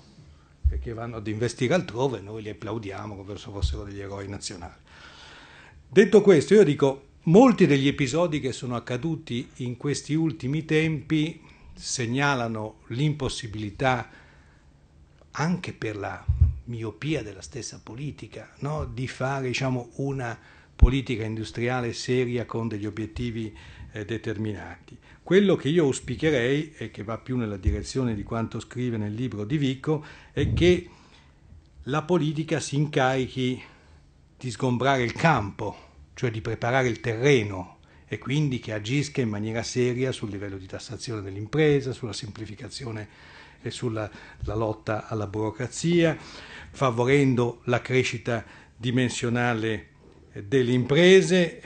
perché vanno ad investire altrove e noi li applaudiamo come se fossero degli eroi nazionali. Detto questo, io dico, molti degli episodi che sono accaduti in questi ultimi tempi segnalano l'impossibilità anche per la miopia della stessa politica, no? di fare diciamo, una politica industriale seria con degli obiettivi eh, determinati. Quello che io auspicherei, e che va più nella direzione di quanto scrive nel libro di Vico, è che la politica si incarichi di sgombrare il campo, cioè di preparare il terreno e quindi che agisca in maniera seria sul livello di tassazione dell'impresa, sulla semplificazione e sulla lotta alla burocrazia, favorendo la crescita dimensionale delle imprese,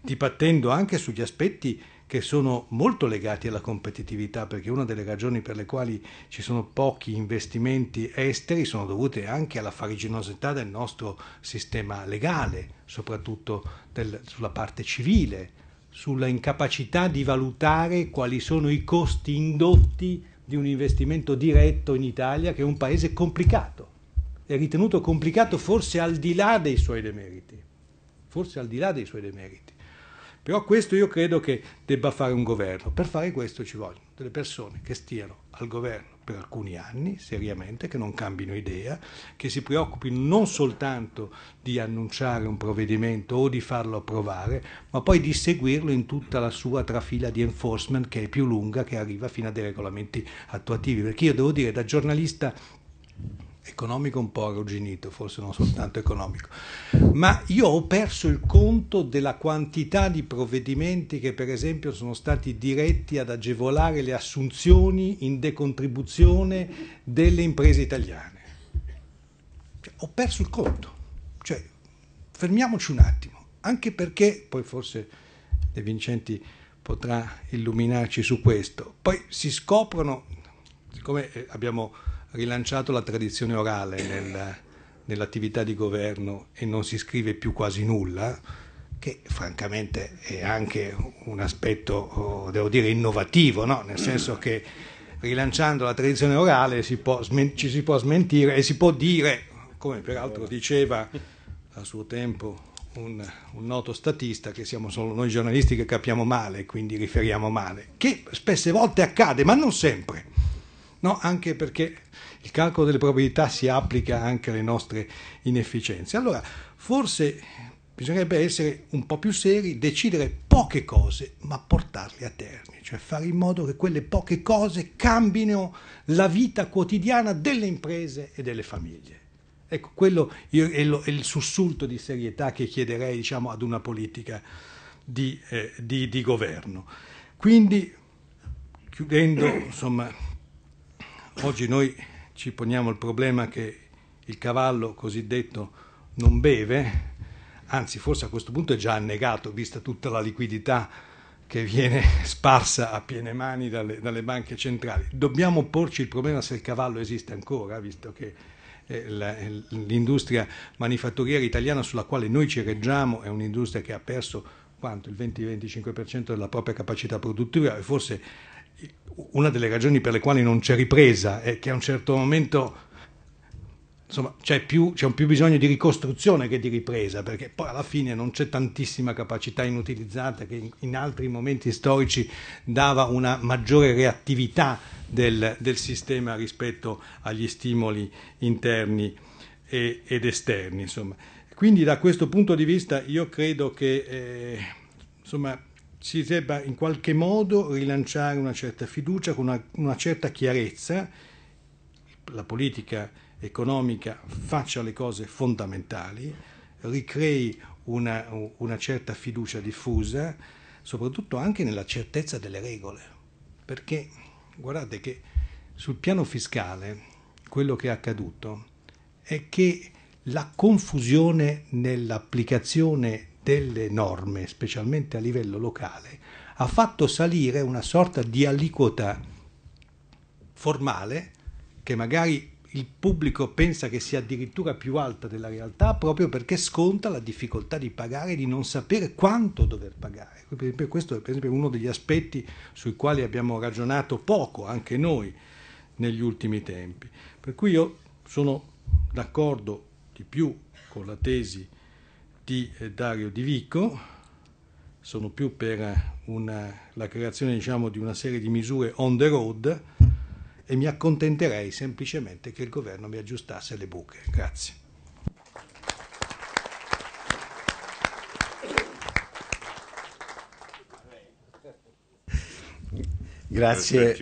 dipattendo anche sugli aspetti che sono molto legati alla competitività, perché una delle ragioni per le quali ci sono pochi investimenti esteri sono dovute anche alla fariginosità del nostro sistema legale, soprattutto del, sulla parte civile, sulla incapacità di valutare quali sono i costi indotti di un investimento diretto in Italia, che è un paese complicato, è ritenuto complicato forse al di là dei suoi demeriti forse al di là dei suoi demeriti. Però questo io credo che debba fare un governo. Per fare questo ci vogliono delle persone che stiano al governo per alcuni anni, seriamente, che non cambino idea, che si preoccupino non soltanto di annunciare un provvedimento o di farlo approvare, ma poi di seguirlo in tutta la sua trafila di enforcement che è più lunga, che arriva fino a dei regolamenti attuativi. Perché io devo dire, da giornalista economico un po' arrugginito, forse non soltanto economico, ma io ho perso il conto della quantità di provvedimenti che per esempio sono stati diretti ad agevolare le assunzioni in decontribuzione delle imprese italiane. Cioè, ho perso il conto, cioè fermiamoci un attimo, anche perché poi forse De Vincenti potrà illuminarci su questo, poi si scoprono, siccome eh, abbiamo rilanciato la tradizione orale nel, nell'attività di governo e non si scrive più quasi nulla, che francamente è anche un aspetto, oh, devo dire, innovativo, no? nel senso che rilanciando la tradizione orale si può, ci si può smentire e si può dire, come peraltro diceva a suo tempo un, un, noto statista che siamo solo noi giornalisti che capiamo male, quindi riferiamo male, che spesse volte accade, ma non sempre no? anche perché il calcolo delle probabilità si applica anche alle nostre inefficienze. Allora, forse bisognerebbe essere un po' più seri, decidere poche cose, ma portarle a termine, cioè fare in modo che quelle poche cose cambino la vita quotidiana delle imprese e delle famiglie. Ecco, quello è il sussulto di serietà che chiederei diciamo, ad una politica di, eh, di, di governo. Quindi, chiudendo, insomma, Oggi noi ci poniamo il problema che il cavallo cosiddetto non beve, anzi forse a questo punto è già annegato, vista tutta la liquidità che viene <laughs> sparsa a piene mani dalle, dalle banche centrali. Dobbiamo porci il problema se il cavallo esiste ancora, visto che eh, l'industria manifatturiera italiana sulla quale noi ci reggiamo è un'industria che ha perso quanto? il 20-25% della propria capacità produttiva e forse una delle ragioni per le quali non c'è ripresa è che a un certo momento insomma, c'è, più, c'è più bisogno di ricostruzione che di ripresa, perché poi alla fine non c'è tantissima capacità inutilizzata che in, altri momenti storici dava una maggiore reattività del, del sistema rispetto agli stimoli interni e, ed esterni. Insomma. Quindi da questo punto di vista io credo che eh, insomma, si debba in qualche modo rilanciare una certa fiducia, con una, una certa chiarezza, la politica economica faccia le cose fondamentali, ricrei una, una, certa fiducia diffusa, soprattutto anche nella certezza delle regole. Perché guardate che sul piano fiscale quello che è accaduto è che la confusione nell'applicazione delle norme, specialmente a livello locale, ha fatto salire una sorta di aliquota formale che magari il pubblico pensa che sia addirittura più alta della realtà proprio perché sconta la difficoltà di pagare di non sapere quanto dover pagare. Per esempio, questo è per esempio uno degli aspetti sui quali abbiamo ragionato poco, anche noi, negli ultimi tempi. Per cui io sono d'accordo di più con la tesi di eh, Dario Di Vico, sono più per eh, una, la creazione diciamo, di una serie di misure on the road e mi accontenterei semplicemente che il governo mi aggiustasse le buche. Grazie. Grazie.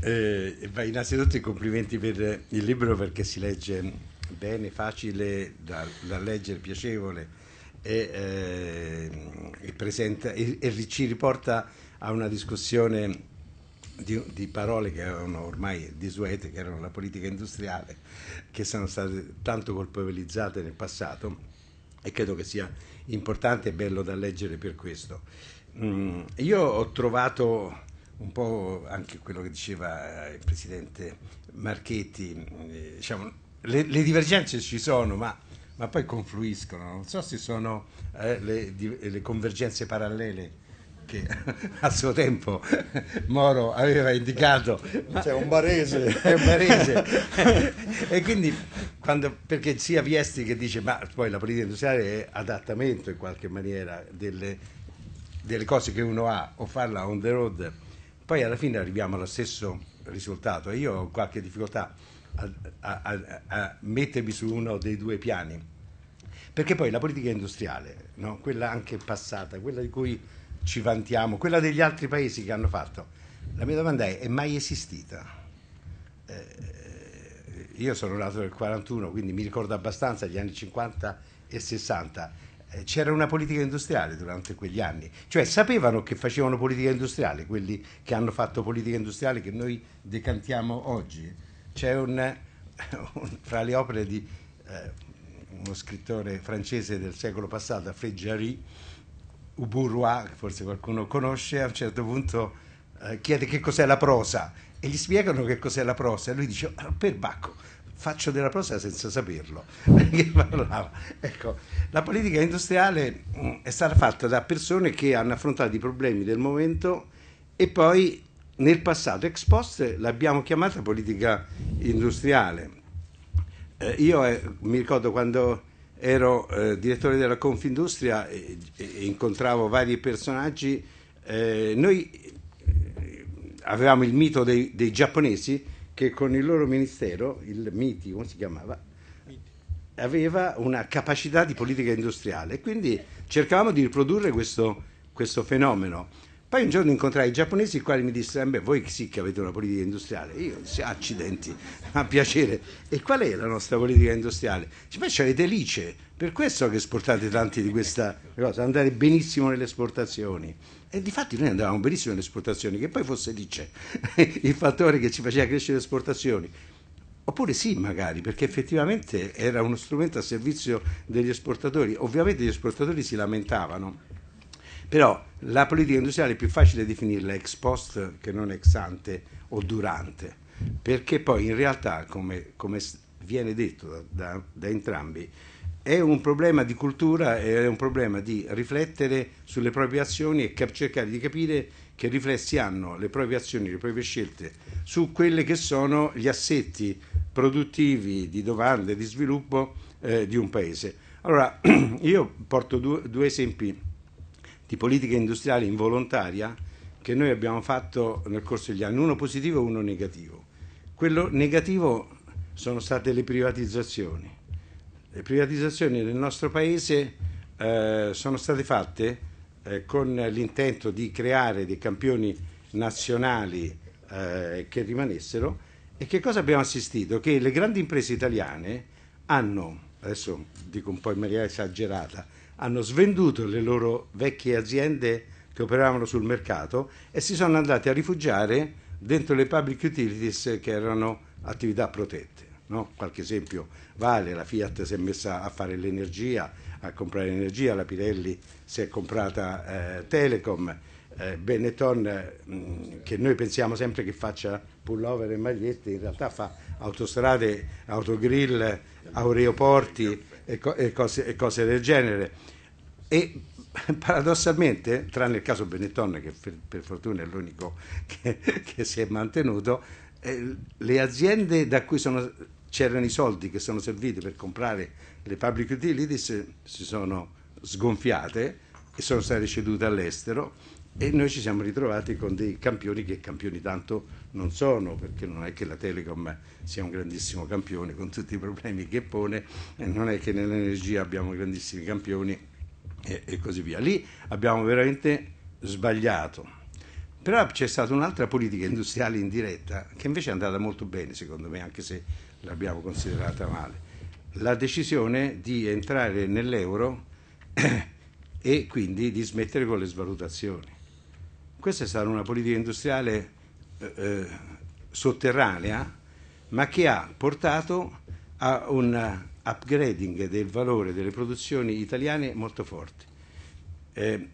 Eh, innanzitutto i complimenti per il libro perché si legge bene, facile da, da leggere, piacevole e, eh, e, presenta, e, e, ci riporta a una discussione di, di, parole che erano ormai disuete, che erano la politica industriale, che sono state tanto colpevolizzate nel passato e credo che sia importante e bello da leggere per questo. Mm, io ho trovato un po' anche quello che diceva il presidente Marchetti, mm, diciamo, le, le divergenze ci sono, ma ma poi confluiscono. Non so se sono eh, le, di, le, convergenze parallele che a <laughs> suo tempo Moro aveva indicato. C'è un barese. <laughs> È un barese. e quindi, quando, perché sia Viesti che dice, ma poi la politica industriale è adattamento in qualche maniera delle, delle cose che uno ha, o farla on the road, poi alla fine arriviamo allo stesso risultato. E Io ho qualche difficoltà a, a, a mettermi su uno dei due piani. Perché poi la politica industriale, no? quella anche passata, quella di cui ci vantiamo, quella degli altri paesi che hanno fatto, la mia domanda è, è mai esistita? Eh, io sono nato nel 41, quindi mi ricordo abbastanza gli anni 50 e 60. Eh, c'era una politica industriale durante quegli anni, cioè sapevano che facevano politica industriale quelli che hanno fatto politica industriale che noi decantiamo oggi. C'è un, <laughs> un, fra le opere di eh, uno scrittore francese del secolo passato, Frejari, Uburua, che forse qualcuno conosce, a un certo punto eh, chiede che cos'è la prosa e gli spiegano che cos'è la prosa e lui dice, oh, ah, perbacco, faccio della prosa senza saperlo. <laughs> ecco, la politica industriale mm, è stata fatta da persone che hanno affrontato i problemi del momento e poi nel passato ex post l'abbiamo chiamata politica industriale. Eh, io eh, mi ricordo quando ero eh, direttore della Confindustria e, e incontravo vari personaggi, eh, noi eh, avevamo il mito dei, dei, giapponesi che con il loro ministero, il MITI, come si chiamava, aveva una capacità di politica industriale. Quindi cercavamo di riprodurre questo, questo fenomeno. Poi un giorno incontrai i giapponesi, i quali mi dissero, eh beh, voi sì che avete una politica industriale, io sì, accidenti, <laughs> a piacere. E qual è la nostra politica industriale? Dice, beh, avete l'ICE, per questo che esportate tanti di questa cosa, andare benissimo nelle esportazioni. E di fatti noi andavamo benissimo nelle esportazioni, che poi fosse l'ICE <laughs> il fattore che ci faceva crescere le esportazioni. Oppure sì, magari, perché effettivamente era uno strumento a servizio degli esportatori. Ovviamente gli esportatori si lamentavano però la politica industriale è più facile definirla ex post che non ex ante o durante, perché poi in realtà, come, come viene detto da, da, da entrambi, è un problema di cultura, è un problema di riflettere sulle proprie azioni e cap- cercare di capire che riflessi hanno le proprie azioni, le proprie scelte su quelli che sono gli assetti produttivi di domande, di sviluppo eh, di un paese. Allora, <clears throat> io porto due, due esempi di politica industriale involontaria che noi abbiamo fatto nel corso degli anni, uno positivo e uno negativo. Quello negativo sono state le privatizzazioni. Le privatizzazioni nel nostro Paese eh, sono state fatte eh, con l'intento di creare dei campioni nazionali eh, che rimanessero e che cosa abbiamo assistito? Che le grandi imprese italiane hanno, adesso dico un po' in maniera esagerata, hanno svenduto le loro vecchie aziende che operavano sul mercato e si sono andati a rifugiare dentro le public utilities che erano attività protette. No? Qualche esempio vale, la Fiat si è messa a fare l'energia, a comprare energia, la Pirelli si è comprata eh, Telecom, eh, Benetton, mh, mm, che noi pensiamo sempre che faccia pullover e magliette, in realtà fa autostrade, autogrill, aeroporti e, co- e, cose, e cose del genere. E <laughs> paradossalmente, tranne il caso Benetton, che per, per fortuna è l'unico che, che si è mantenuto, eh, le aziende da cui sono, c'erano i soldi che sono serviti per comprare le public utilities si sono sgonfiate e sono state cedute all'estero e noi ci siamo ritrovati con dei campioni che campioni tanto non sono, perché non è che la Telecom sia un grandissimo campione con tutti i problemi che pone, e non è che nell'energia abbiamo grandissimi campioni e, e così via. Lì abbiamo veramente sbagliato. Però c'è stata un'altra politica industriale indiretta che invece è andata molto bene, secondo me, anche se l'abbiamo considerata male. La decisione di entrare nell'euro <coughs> e quindi di smettere con le svalutazioni. Questa è stata una politica industriale eh, eh sotterranea, ma che ha portato a un upgrading del valore delle produzioni italiane molto forte. Eh,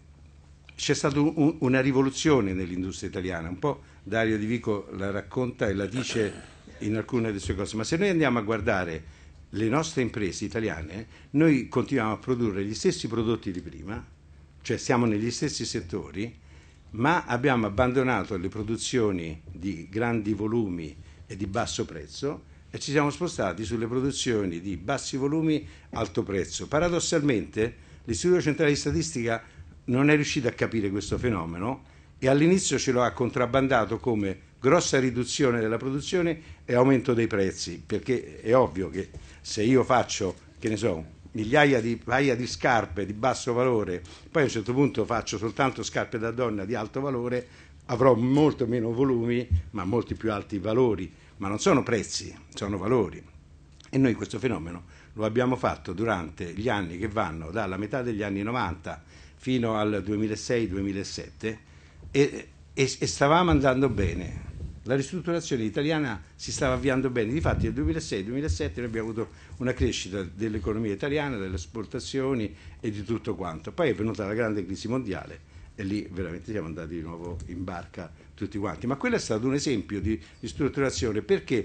c'è stata un, una rivoluzione nell'industria italiana, un po' Dario Di Vico la racconta e la dice in alcune delle sue cose, ma se noi andiamo a guardare le nostre imprese italiane, noi continuiamo a produrre gli stessi prodotti di prima, cioè siamo negli stessi settori, ma abbiamo abbandonato le produzioni di grandi volumi e di basso prezzo e ci siamo spostati sulle produzioni di bassi volumi, alto prezzo. Paradossalmente l'Istituto Centrale di Statistica non è riuscito a capire questo fenomeno e all'inizio ce lo ha contrabbandato come grossa riduzione della produzione e aumento dei prezzi, perché è ovvio che se io faccio, che ne so, migliaia di paia di scarpe di basso valore, poi a un certo punto faccio soltanto scarpe da donna di alto valore, avrò molto meno volumi, ma molti più alti valori ma non sono prezzi, sono valori. E noi questo fenomeno lo abbiamo fatto durante gli anni che vanno dalla metà degli anni 90 fino al 2006-2007 e, e, e stavamo andando bene, la ristrutturazione italiana si stava avviando bene. Difatti nel 2006-2007 noi abbiamo avuto una crescita dell'economia italiana, delle esportazioni e di tutto quanto. Poi è venuta la grande crisi mondiale e lì veramente siamo andati di nuovo in barca tutti quanti. Ma quello è stato un esempio di, di strutturazione perché,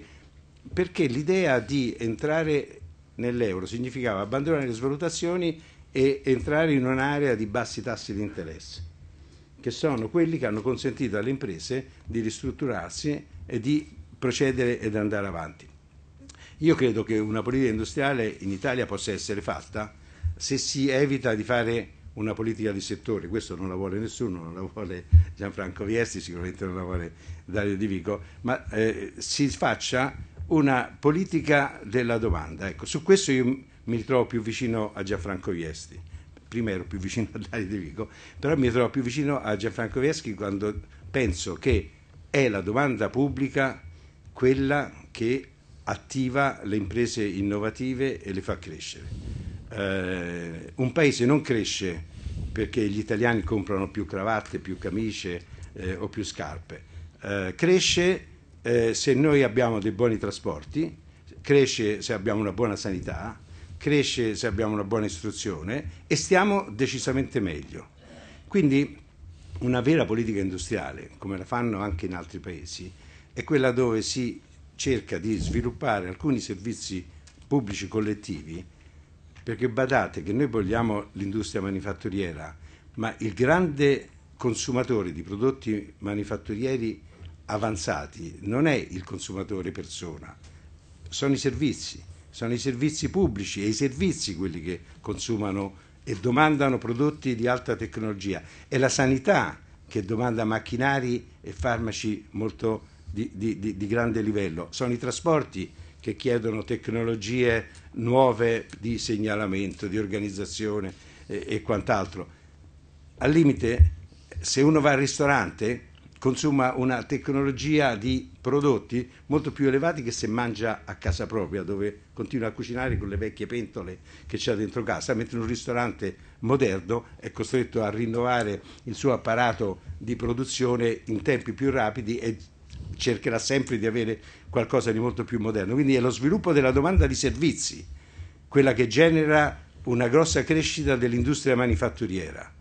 perché l'idea di entrare nell'euro significava abbandonare le svalutazioni e entrare in un'area di bassi tassi di interesse, che sono quelli che hanno consentito alle imprese di ristrutturarsi e di procedere ed andare avanti. Io credo che una politica industriale in Italia possa essere fatta se si evita di fare una politica di settore, questo non la vuole nessuno, non la vuole Gianfranco Viesti, sicuramente non la vuole Dario Di Vico, ma eh, si faccia una politica della domanda. Ecco, su questo io mi ritrovo più vicino a Gianfranco Viesti, prima ero più vicino a Dario Di Vico, però mi ritrovo più vicino a Gianfranco Viesti quando penso che è la domanda pubblica quella che attiva le imprese innovative e le fa crescere eh, un paese non cresce perché gli italiani comprano più cravatte, più camicie eh, o più scarpe. Eh, cresce eh, se noi abbiamo dei buoni trasporti, cresce se abbiamo una buona sanità, cresce se abbiamo una buona istruzione e stiamo decisamente meglio. Quindi una vera politica industriale, come la fanno anche in altri paesi, è quella dove si cerca di sviluppare alcuni servizi pubblici collettivi perché badate che noi vogliamo l'industria manifatturiera, ma il grande consumatore di prodotti manifatturieri avanzati non è il consumatore persona, sono i servizi, sono i servizi pubblici e i servizi quelli che consumano e domandano prodotti di alta tecnologia, è la sanità che domanda macchinari e farmaci molto di, di, di grande livello, sono i trasporti che chiedono tecnologie nuove di segnalamento, di organizzazione e, e quant'altro. Al limite, se uno va al ristorante, consuma una tecnologia di prodotti molto più elevati che se mangia a casa propria, dove continua a cucinare con le vecchie pentole che c'è dentro casa, mentre un ristorante moderno è costretto a rinnovare il suo apparato di produzione in tempi più rapidi e cercherà sempre di avere qualcosa di molto più moderno. Quindi è lo sviluppo della domanda di servizi, quella che genera una grossa crescita dell'industria manifatturiera.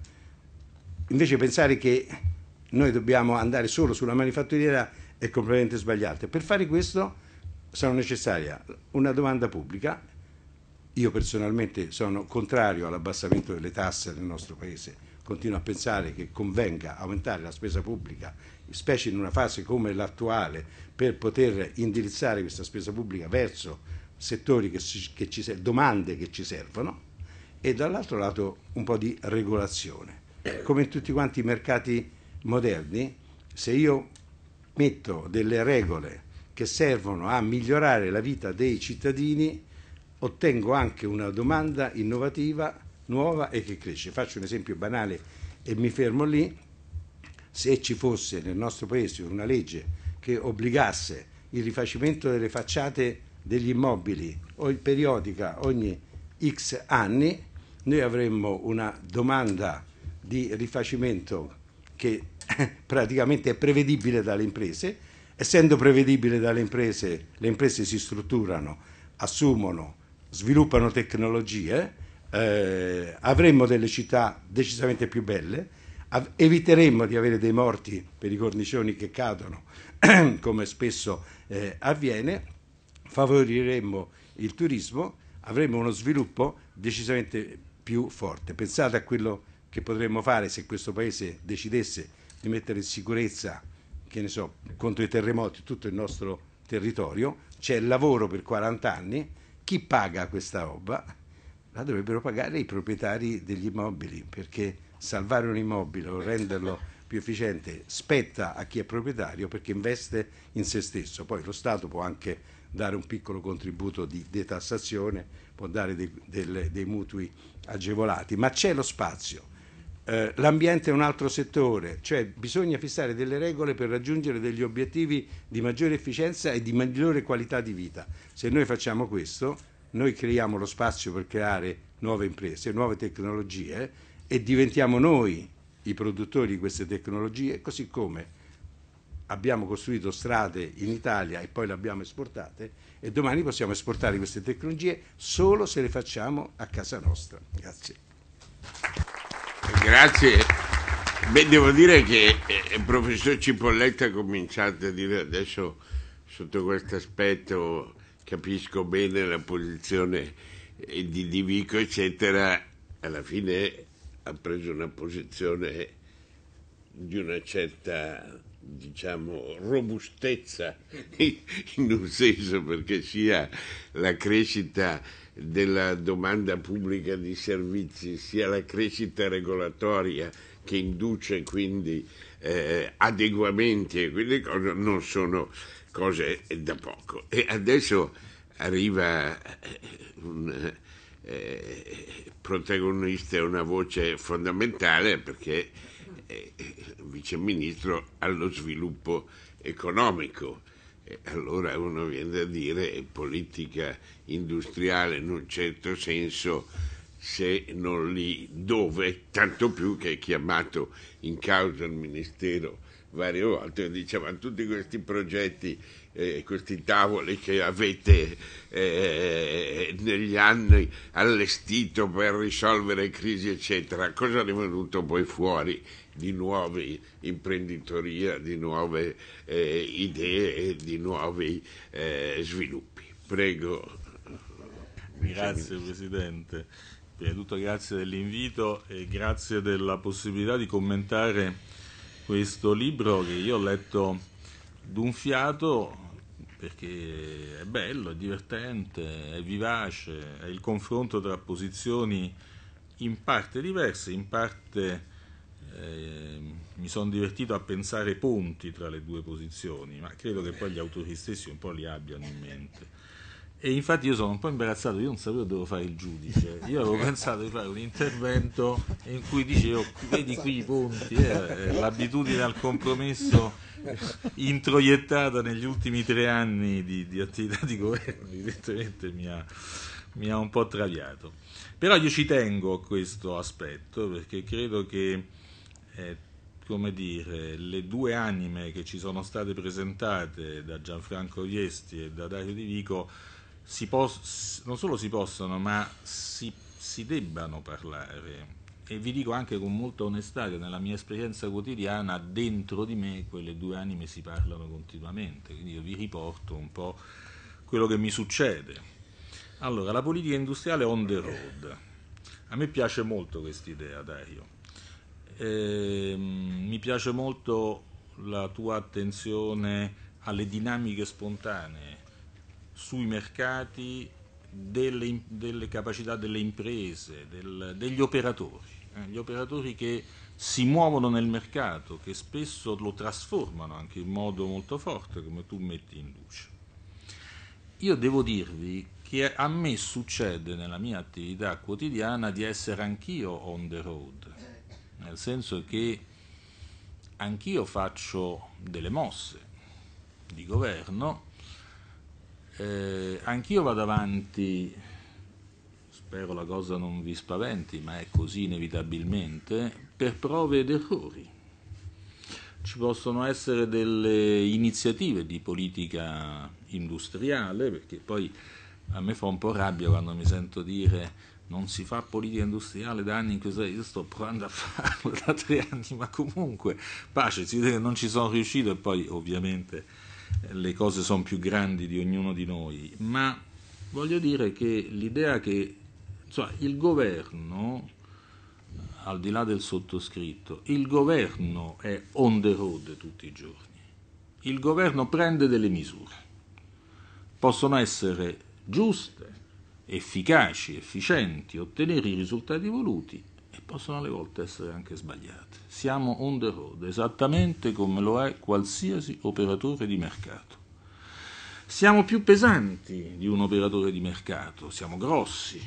Invece pensare che noi dobbiamo andare solo sulla manifatturiera è completamente sbagliato. Per fare questo sarà necessaria una domanda pubblica. Io personalmente sono contrario all'abbassamento delle tasse nel nostro Paese, continuo a pensare che convenga aumentare la spesa pubblica specie in una fase come l'attuale, per poter indirizzare questa spesa pubblica verso settori che, che ci, domande che ci servono e dall'altro lato un po' di regolazione. Come in tutti quanti i mercati moderni, se io metto delle regole che servono a migliorare la vita dei cittadini, ottengo anche una domanda innovativa, nuova e che cresce. Faccio un esempio banale e mi fermo lì se ci fosse nel nostro Paese una legge che obbligasse il rifacimento delle facciate degli immobili o periodica ogni x anni, noi avremmo una domanda di rifacimento che <laughs> praticamente è prevedibile dalle imprese. Essendo prevedibile dalle imprese, le imprese si strutturano, assumono, sviluppano tecnologie, eh, avremmo delle città decisamente più belle eviteremmo di avere dei morti per i cornicioni che cadono, <clears throat> come spesso eh, avviene, favoriremmo il turismo, avremmo uno sviluppo decisamente più forte. Pensate a quello che potremmo fare se questo Paese decidesse di mettere in sicurezza, che ne so, contro i terremoti tutto il nostro territorio, c'è il lavoro per 40 anni, chi paga questa roba? La dovrebbero pagare i proprietari degli immobili, perché salvare un immobile o renderlo più efficiente spetta a chi è proprietario perché investe in se stesso. Poi lo Stato può anche dare un piccolo contributo di detassazione, può dare dei, delle, dei mutui agevolati, ma c'è lo spazio. Eh, l'ambiente è un altro settore, cioè bisogna fissare delle regole per raggiungere degli obiettivi di maggiore efficienza e di migliore qualità di vita. Se noi facciamo questo, noi creiamo lo spazio per creare nuove imprese, nuove tecnologie e diventiamo noi i produttori di queste tecnologie, così come abbiamo costruito strade in Italia e poi le abbiamo esportate e domani possiamo esportare queste tecnologie solo se le facciamo a casa nostra. Grazie. Grazie. Beh, devo dire che eh, eh professor Cipolletta ha cominciato a dire adesso sotto questo aspetto capisco bene la posizione eh, di Divico, eccetera, alla fine ha preso una posizione di una certa diciamo robustezza <laughs> in un senso perché sia la crescita della domanda pubblica di servizi sia la crescita regolatoria che induce quindi eh, adeguamenti e quelle cose non sono cose da poco e adesso arriva eh, un eh, protagonista e una voce fondamentale perché è vice ministro allo sviluppo economico. E allora uno viene a dire politica industriale in un certo senso se non lì dove, tanto più che è chiamato in causa il Ministero varie volte, diceva tutti questi progetti, eh, questi tavoli che avete eh, negli anni allestito per risolvere crisi, eccetera, cosa è venuto poi fuori di nuove imprenditoria, di nuove eh, idee, di nuovi eh, sviluppi? Prego. Grazie Presidente. Prima di tutto grazie dell'invito e grazie della possibilità di commentare questo libro che io ho letto d'un fiato perché è bello, è divertente, è vivace, è il confronto tra posizioni in parte diverse, in parte eh, mi sono divertito a pensare ponti tra le due posizioni, ma credo che poi gli autori stessi un po' li abbiano in mente. E infatti io sono un po' imbarazzato, io non sapevo dove fare il giudice, io avevo pensato di fare un intervento in cui dicevo vedi qui i ponti, eh, eh, l'abitudine al compromesso introiettata negli ultimi tre anni di, di attività di governo evidentemente mi ha, mi ha, un po' traviato. Però io ci tengo a questo aspetto perché credo che eh, come dire, le due anime che ci sono state presentate da Gianfranco Viesti e da Dario Di Vico si pos- non solo si possono, ma si, si debbano parlare. E vi dico anche con molta onestà che nella mia esperienza quotidiana dentro di me quelle due anime si parlano continuamente, quindi io vi riporto un po' quello che mi succede. Allora, la politica industriale on the road. A me piace molto questa idea, Dario. Eh, mi piace molto la tua attenzione alle dinamiche spontanee sui mercati delle, delle capacità delle imprese, del, degli operatori, eh, gli operatori che si muovono nel mercato, che spesso lo trasformano anche in modo molto forte, come tu metti in luce. Io devo dirvi che a me succede nella mia attività quotidiana di essere anch'io on the road, nel senso che anch'io faccio delle mosse di governo eh, anch'io vado avanti, spero la cosa non vi spaventi, ma è così inevitabilmente, per prove ed errori. Ci possono essere delle iniziative di politica industriale, perché poi a me fa un po' rabbia quando mi sento dire non si fa politica industriale da anni in questa... io sto provando a farlo <laughs> da tre anni, ma comunque pace, si vede che non ci sono riuscito e poi ovviamente le cose sono più grandi di ognuno di noi, ma voglio dire che l'idea che insomma, il governo, al di là del sottoscritto, il governo è on the road tutti i giorni, il governo prende delle misure, possono essere giuste, efficaci, efficienti, ottenere i risultati voluti e possono alle volte essere anche sbagliate. Siamo on the road, esattamente come lo è qualsiasi operatore di mercato. Siamo più pesanti di un operatore di mercato, siamo grossi,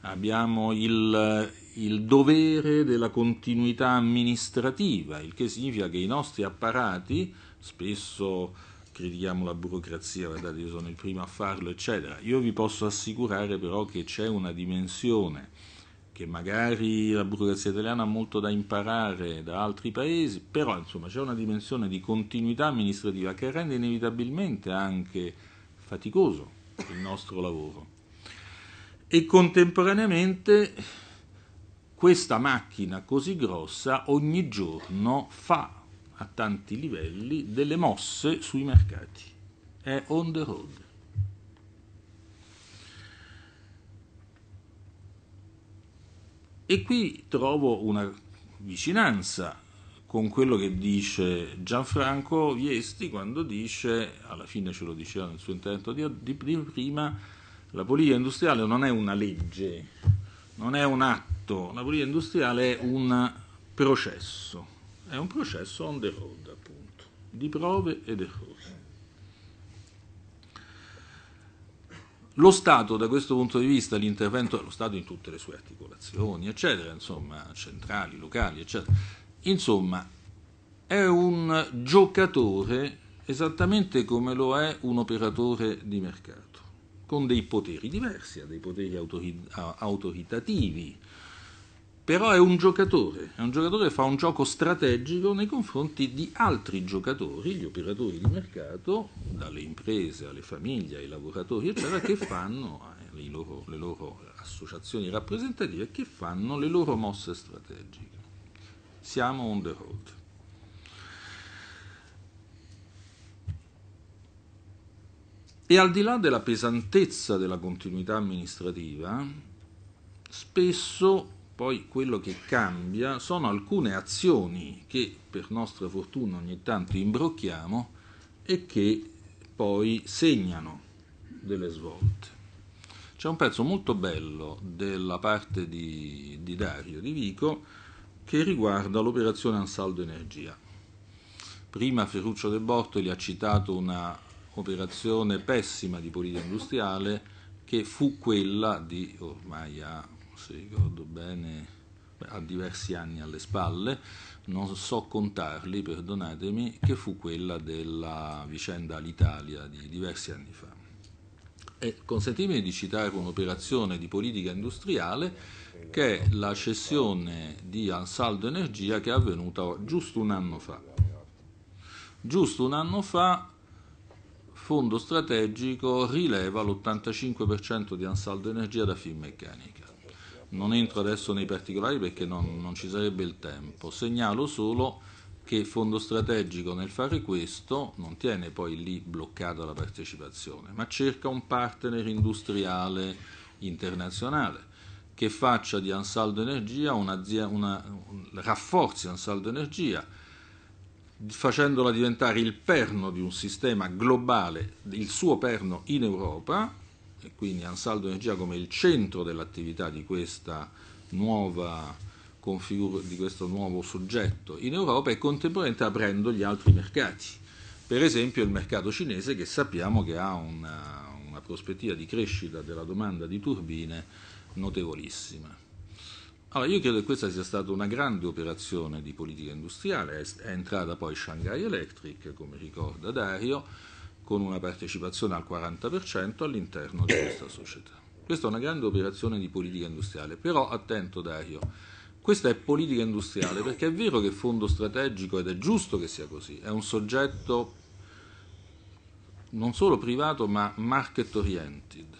abbiamo il, il dovere della continuità amministrativa, il che significa che i nostri apparati, spesso critichiamo la burocrazia, guardate io sono il primo a farlo, eccetera, io vi posso assicurare però che c'è una dimensione che magari la burocrazia italiana ha molto da imparare da altri paesi, però insomma c'è una dimensione di continuità amministrativa che rende inevitabilmente anche faticoso il nostro lavoro. E contemporaneamente questa macchina così grossa ogni giorno fa a tanti livelli delle mosse sui mercati. È on the road. E qui trovo una vicinanza con quello che dice Gianfranco Viesti quando dice, alla fine ce lo diceva nel suo intervento di, di, di prima, la politica industriale non è una legge, non è un atto, la politica industriale è un processo, è un processo on the road appunto, di prove ed errori. Lo Stato, da questo punto di vista, l'intervento dello Stato in tutte le sue articolazioni, eccetera, insomma, centrali, locali, eccetera, insomma, è un giocatore esattamente come lo è un operatore di mercato, con dei poteri diversi, ha dei poteri autoritativi, però è un giocatore, è un giocatore che fa un gioco strategico nei confronti di altri giocatori, gli operatori di mercato, dalle imprese alle famiglie, ai lavoratori, eccetera, che fanno eh, loro, le loro associazioni rappresentative, che fanno le loro mosse strategiche. Siamo on the road. E al di là della pesantezza della continuità amministrativa, spesso poi quello che cambia sono alcune azioni che per nostra fortuna ogni tanto imbrocchiamo e che poi segnano delle svolte. C'è un pezzo molto bello della parte di, di Dario di Vico che riguarda l'operazione Ansaldo Energia. Prima Ferruccio De Bortoli ha citato una operazione pessima di politica industriale che fu quella di ormai a se ricordo bene, ha diversi anni alle spalle, non so contarli, perdonatemi, che fu quella della vicenda all'Italia di diversi anni fa. E consentitemi di citare un'operazione di politica industriale che è la cessione di Ansaldo Energia che è avvenuta giusto un anno fa. Giusto un anno fa Fondo Strategico rileva l'85% di Ansaldo Energia da Finmeccanica non entro adesso nei particolari perché non, non, ci sarebbe il tempo, segnalo solo che Fondo Strategico nel fare questo non tiene poi lì bloccata la partecipazione, ma cerca un partner industriale internazionale che faccia di Ansaldo Energia una, una, un, rafforzi Ansaldo Energia facendola diventare il perno di un sistema globale, il suo perno in Europa e quindi Ansaldo Energia come il centro dell'attività di, configura- di questo nuovo soggetto in Europa e contemporaneamente aprendo gli altri mercati, per esempio il mercato cinese che sappiamo che ha una, una prospettiva di crescita della domanda di turbine notevolissima. Allora, io credo che questa sia stata una grande operazione di politica industriale, è entrata poi Shanghai Electric, come ricorda Dario, con una partecipazione al 40% all'interno di questa società. Questa è una grande operazione di politica industriale, però attento Dario, questa è politica industriale perché è vero che il fondo strategico, ed è giusto che sia così, è un soggetto non solo privato ma market oriented,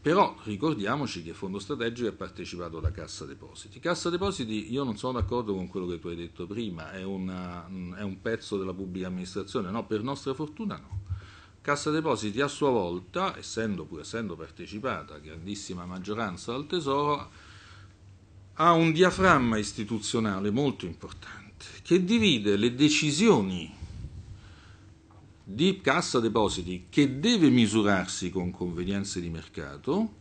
però ricordiamoci che Fondo Strategico è partecipato da Cassa Depositi. Cassa Depositi, io non sono d'accordo con quello che tu hai detto prima, è, una, è un pezzo della pubblica amministrazione, no, per nostra fortuna no. Cassa Depositi a sua volta, essendo pur essendo partecipata a grandissima maggioranza dal Tesoro, ha un diaframma istituzionale molto importante che divide le decisioni di Cassa Depositi che deve misurarsi con convenienze di mercato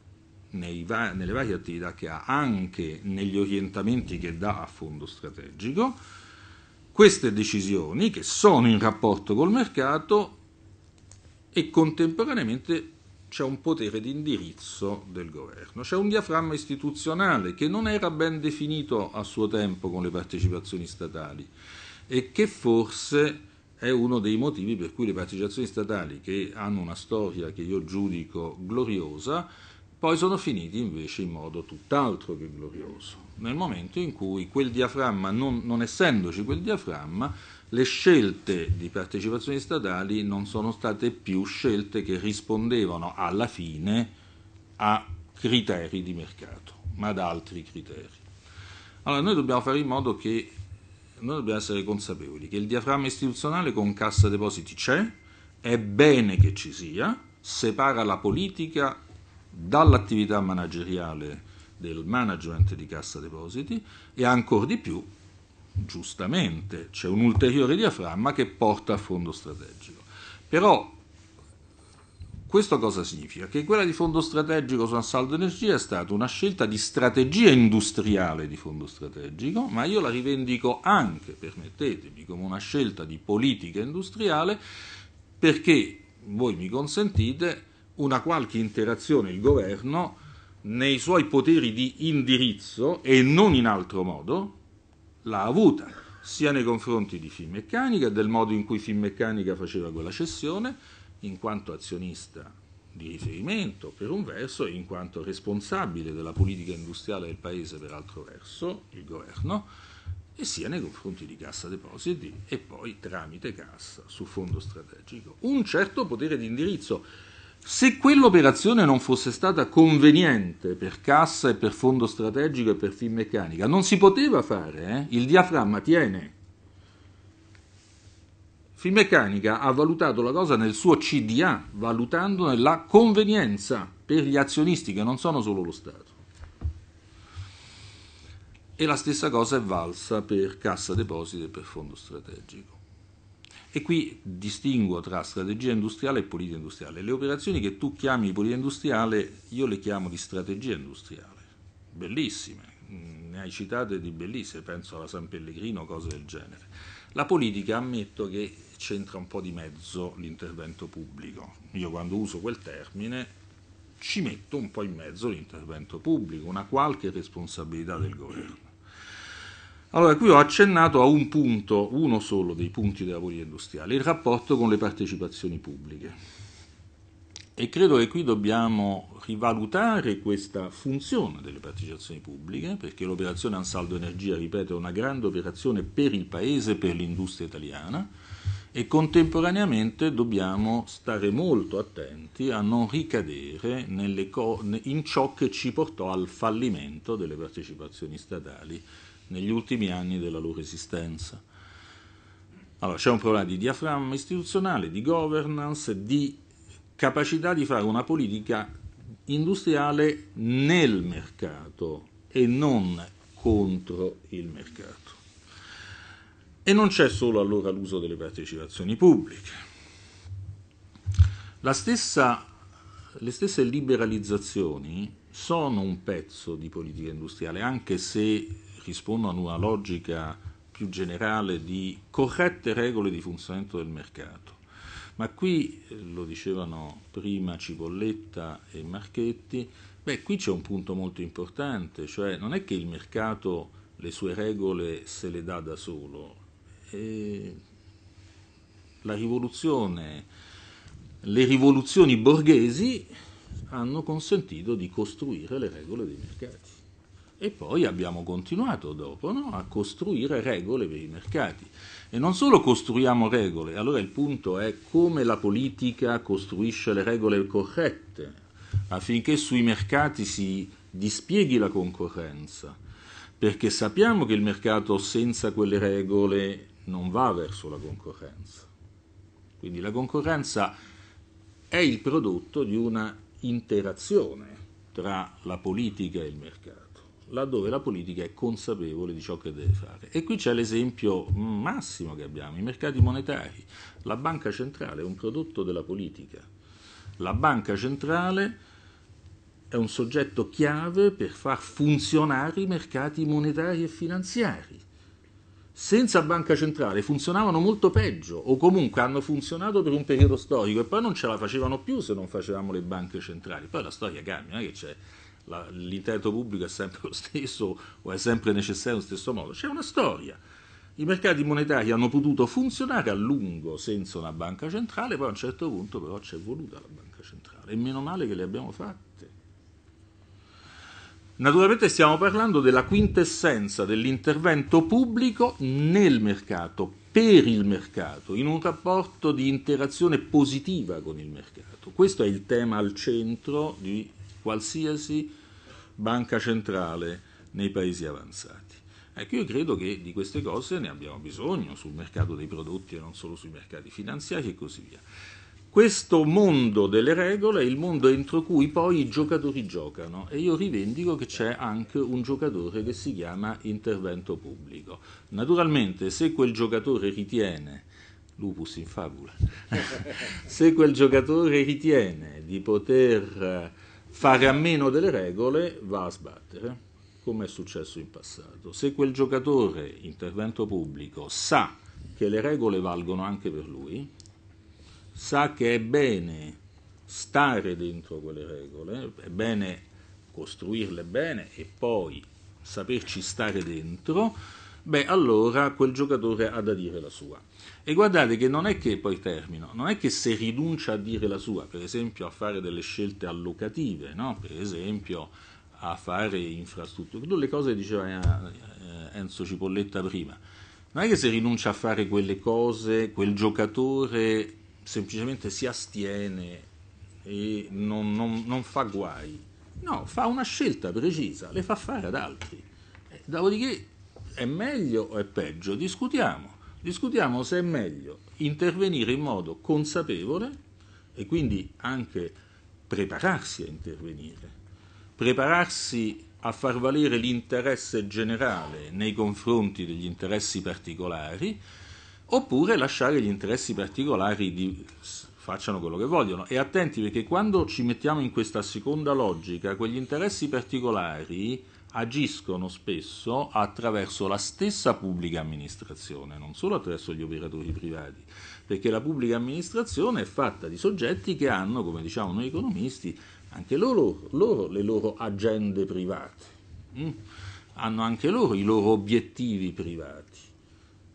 va- nelle varie attività che ha, anche negli orientamenti che dà a fondo strategico, queste decisioni che sono in rapporto col mercato e contemporaneamente c'è un potere di indirizzo del governo, c'è un diaframma istituzionale che non era ben definito a suo tempo con le partecipazioni statali e che forse è uno dei motivi per cui le partecipazioni statali, che hanno una storia che io giudico gloriosa, poi sono finiti invece in modo tutt'altro che glorioso, nel momento in cui quel diaframma, non, non essendoci quel diaframma, le scelte di partecipazioni statali non sono state più scelte che rispondevano alla fine a criteri di mercato, ma ad altri criteri. Allora noi dobbiamo fare in modo che noi dobbiamo essere consapevoli che il diaframma istituzionale con cassa depositi c'è, è bene che ci sia, separa la politica dall'attività manageriale del management di cassa depositi e ancora di più, giustamente, c'è un ulteriore diaframma che porta a fondo strategico. Però questo cosa significa? Che quella di fondo strategico su Ansaldo Energia è stata una scelta di strategia industriale di fondo strategico, ma io la rivendico anche, permettetemi, come una scelta di politica industriale perché voi mi consentite una qualche interazione il governo nei suoi poteri di indirizzo e non in altro modo l'ha avuta sia nei confronti di Finmeccanica del modo in cui Finmeccanica faceva quella cessione in quanto azionista di riferimento per un verso e in quanto responsabile della politica industriale del Paese per altro verso, il governo, e sia nei confronti di Cassa Depositi e poi tramite Cassa su fondo strategico. Un certo potere di indirizzo. Se quell'operazione non fosse stata conveniente per Cassa e per fondo strategico e per Finmeccanica, non si poteva fare, eh? il diaframma tiene Finmeccanica ha valutato la cosa nel suo CDA, valutandone la convenienza per gli azionisti che non sono solo lo Stato. E la stessa cosa è valsa per cassa depositi e per fondo strategico. E qui distingo tra strategia industriale e politica industriale. Le operazioni che tu chiami politica industriale, io le chiamo di strategia industriale, bellissime, mm, ne hai citate di bellissime, penso alla San Pellegrino, cose del genere. La politica ammetto che c'entra un po' di mezzo l'intervento pubblico. Io quando uso quel termine ci metto un po' in mezzo l'intervento pubblico, una qualche responsabilità del governo. Allora, qui ho accennato a un punto, uno solo dei punti della politica industriale, il rapporto con le partecipazioni pubbliche. E credo che qui dobbiamo rivalutare questa funzione delle partecipazioni pubbliche, perché l'operazione Ansaldo Energia, ripeto, è una grande operazione per il Paese per l'industria italiana, e contemporaneamente dobbiamo stare molto attenti a non ricadere co- in ciò che ci portò al fallimento delle partecipazioni statali negli ultimi anni della loro esistenza. Allora, c'è un problema di diaframma istituzionale, di governance, di capacità di fare una politica industriale nel mercato e non contro il mercato. E non c'è solo allora l'uso delle partecipazioni pubbliche. Stessa, le stesse liberalizzazioni sono un pezzo di politica industriale, anche se rispondono a una logica più generale di corrette regole di funzionamento del mercato. Ma qui, eh, lo dicevano prima Cipolletta e Marchetti, beh, qui c'è un punto molto importante, cioè non è che il mercato le sue regole se le dà da solo, la rivoluzione, le rivoluzioni borghesi hanno consentito di costruire le regole dei mercati. E poi abbiamo continuato dopo no? a costruire regole per i mercati. E non solo costruiamo regole, allora il punto è come la politica costruisce le regole corrette affinché sui mercati si dispieghi la concorrenza, perché sappiamo che il mercato senza quelle regole non va verso la concorrenza. Quindi la concorrenza è il prodotto di una interazione tra la politica e il mercato, laddove la politica è consapevole di ciò che deve fare. E qui c'è l'esempio massimo che abbiamo, i mercati monetari. La banca centrale è un prodotto della politica. La banca centrale è un soggetto chiave per far funzionare i mercati monetari e finanziari senza banca centrale funzionavano molto peggio o comunque hanno funzionato per un periodo storico e poi non ce la facevano più se non facevamo le banche centrali. Poi la storia cambia, non è che c'è la, l'intento pubblico è sempre lo stesso o è sempre necessario allo stesso modo, c'è una storia. I mercati monetari hanno potuto funzionare a lungo senza una banca centrale, poi a un certo punto però c'è voluta la banca centrale e meno male che le abbiamo fatte. Naturalmente stiamo parlando della quintessenza dell'intervento pubblico nel mercato, per il mercato, in un rapporto di interazione positiva con il mercato. Questo è il tema al centro di qualsiasi banca centrale nei paesi avanzati. Ecco, io credo che di queste cose ne abbiamo bisogno sul mercato dei prodotti e non solo sui mercati finanziari e così via questo mondo delle regole è il mondo entro cui poi i giocatori giocano e io rivendico che c'è anche un giocatore che si chiama intervento pubblico. Naturalmente se quel giocatore ritiene, lupus in fabula, <laughs> se quel giocatore ritiene di poter eh, fare a meno delle regole va a sbattere, come è successo in passato. Se quel giocatore, intervento pubblico, sa che le regole valgono anche per lui, sa che è bene stare dentro quelle regole, è bene costruirle bene e poi saperci stare dentro, beh allora quel giocatore ha da dire la sua. E guardate che non è che, poi termino, non è che se rinuncia a dire la sua, per esempio a fare delle scelte allocative, no? per esempio a fare infrastrutture, le cose diceva eh, eh, Enzo Cipolletta prima, non è che se rinuncia a fare quelle cose, quel giocatore semplicemente si astiene e non, non, non, fa guai. No, fa una scelta precisa, le fa fare ad altri. Eh, dopodiché è meglio o è peggio? Discutiamo. Discutiamo se è meglio intervenire in modo consapevole e quindi anche prepararsi a intervenire, prepararsi a far valere l'interesse generale nei confronti degli interessi particolari oppure lasciare gli interessi particolari di facciano quello che vogliono. E attenti perché quando ci mettiamo in questa seconda logica, quegli interessi particolari agiscono spesso attraverso la stessa pubblica amministrazione, non solo attraverso gli operatori privati, perché la pubblica amministrazione è fatta di soggetti che hanno, come diciamo noi economisti, anche loro, loro le loro agende private, mm? hanno anche loro i loro obiettivi privati.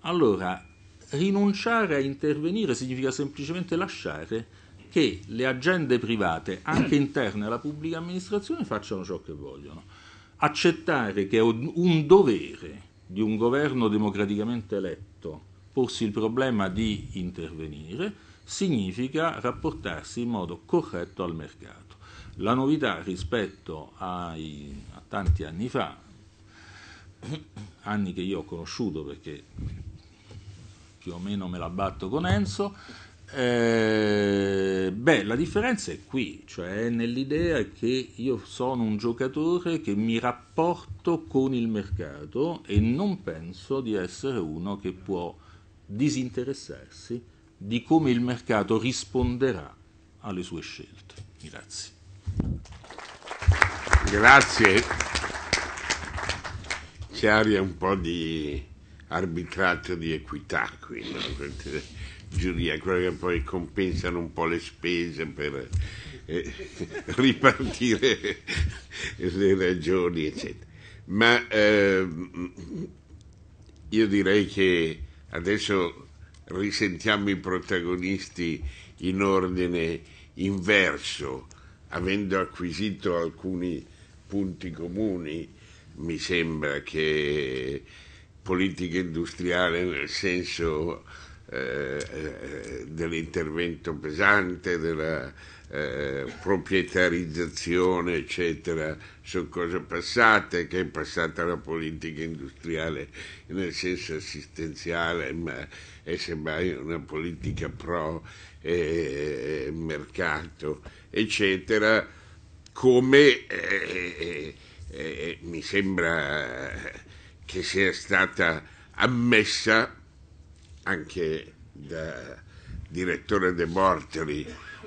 Allora, rinunciare a intervenire significa semplicemente lasciare che le agende private, anche interne alla pubblica amministrazione, facciano ciò che vogliono. Accettare che è un dovere di un governo democraticamente eletto porsi il problema di intervenire significa rapportarsi in modo corretto al mercato. La novità rispetto ai, a tanti anni fa, anni che io ho conosciuto perché più o meno me la batto con Enzo. Eh, beh, la differenza è qui, cioè nell'idea che io sono un giocatore che mi rapporto con il mercato e non penso di essere uno che può disinteressarsi di come il mercato risponderà alle sue scelte. Grazie. Grazie. Ci aria un po' di arbitrato di equità, quindi, giuria, quello che poi compensano un po' le spese per eh, <laughs> ripartire le ragioni, eccetera. Ma eh, io direi che adesso risentiamo i protagonisti in ordine inverso, avendo acquisito alcuni punti comuni, mi sembra che politica industriale nel senso eh, eh, dell'intervento pesante, della eh, proprietarizzazione, eccetera, sono cose passate, che è passata la politica industriale nel senso assistenziale, ma è semmai una politica pro eh, mercato, eccetera, come eh, eh, mi sembra che sia stata ammessa anche da direttore De Bortoli,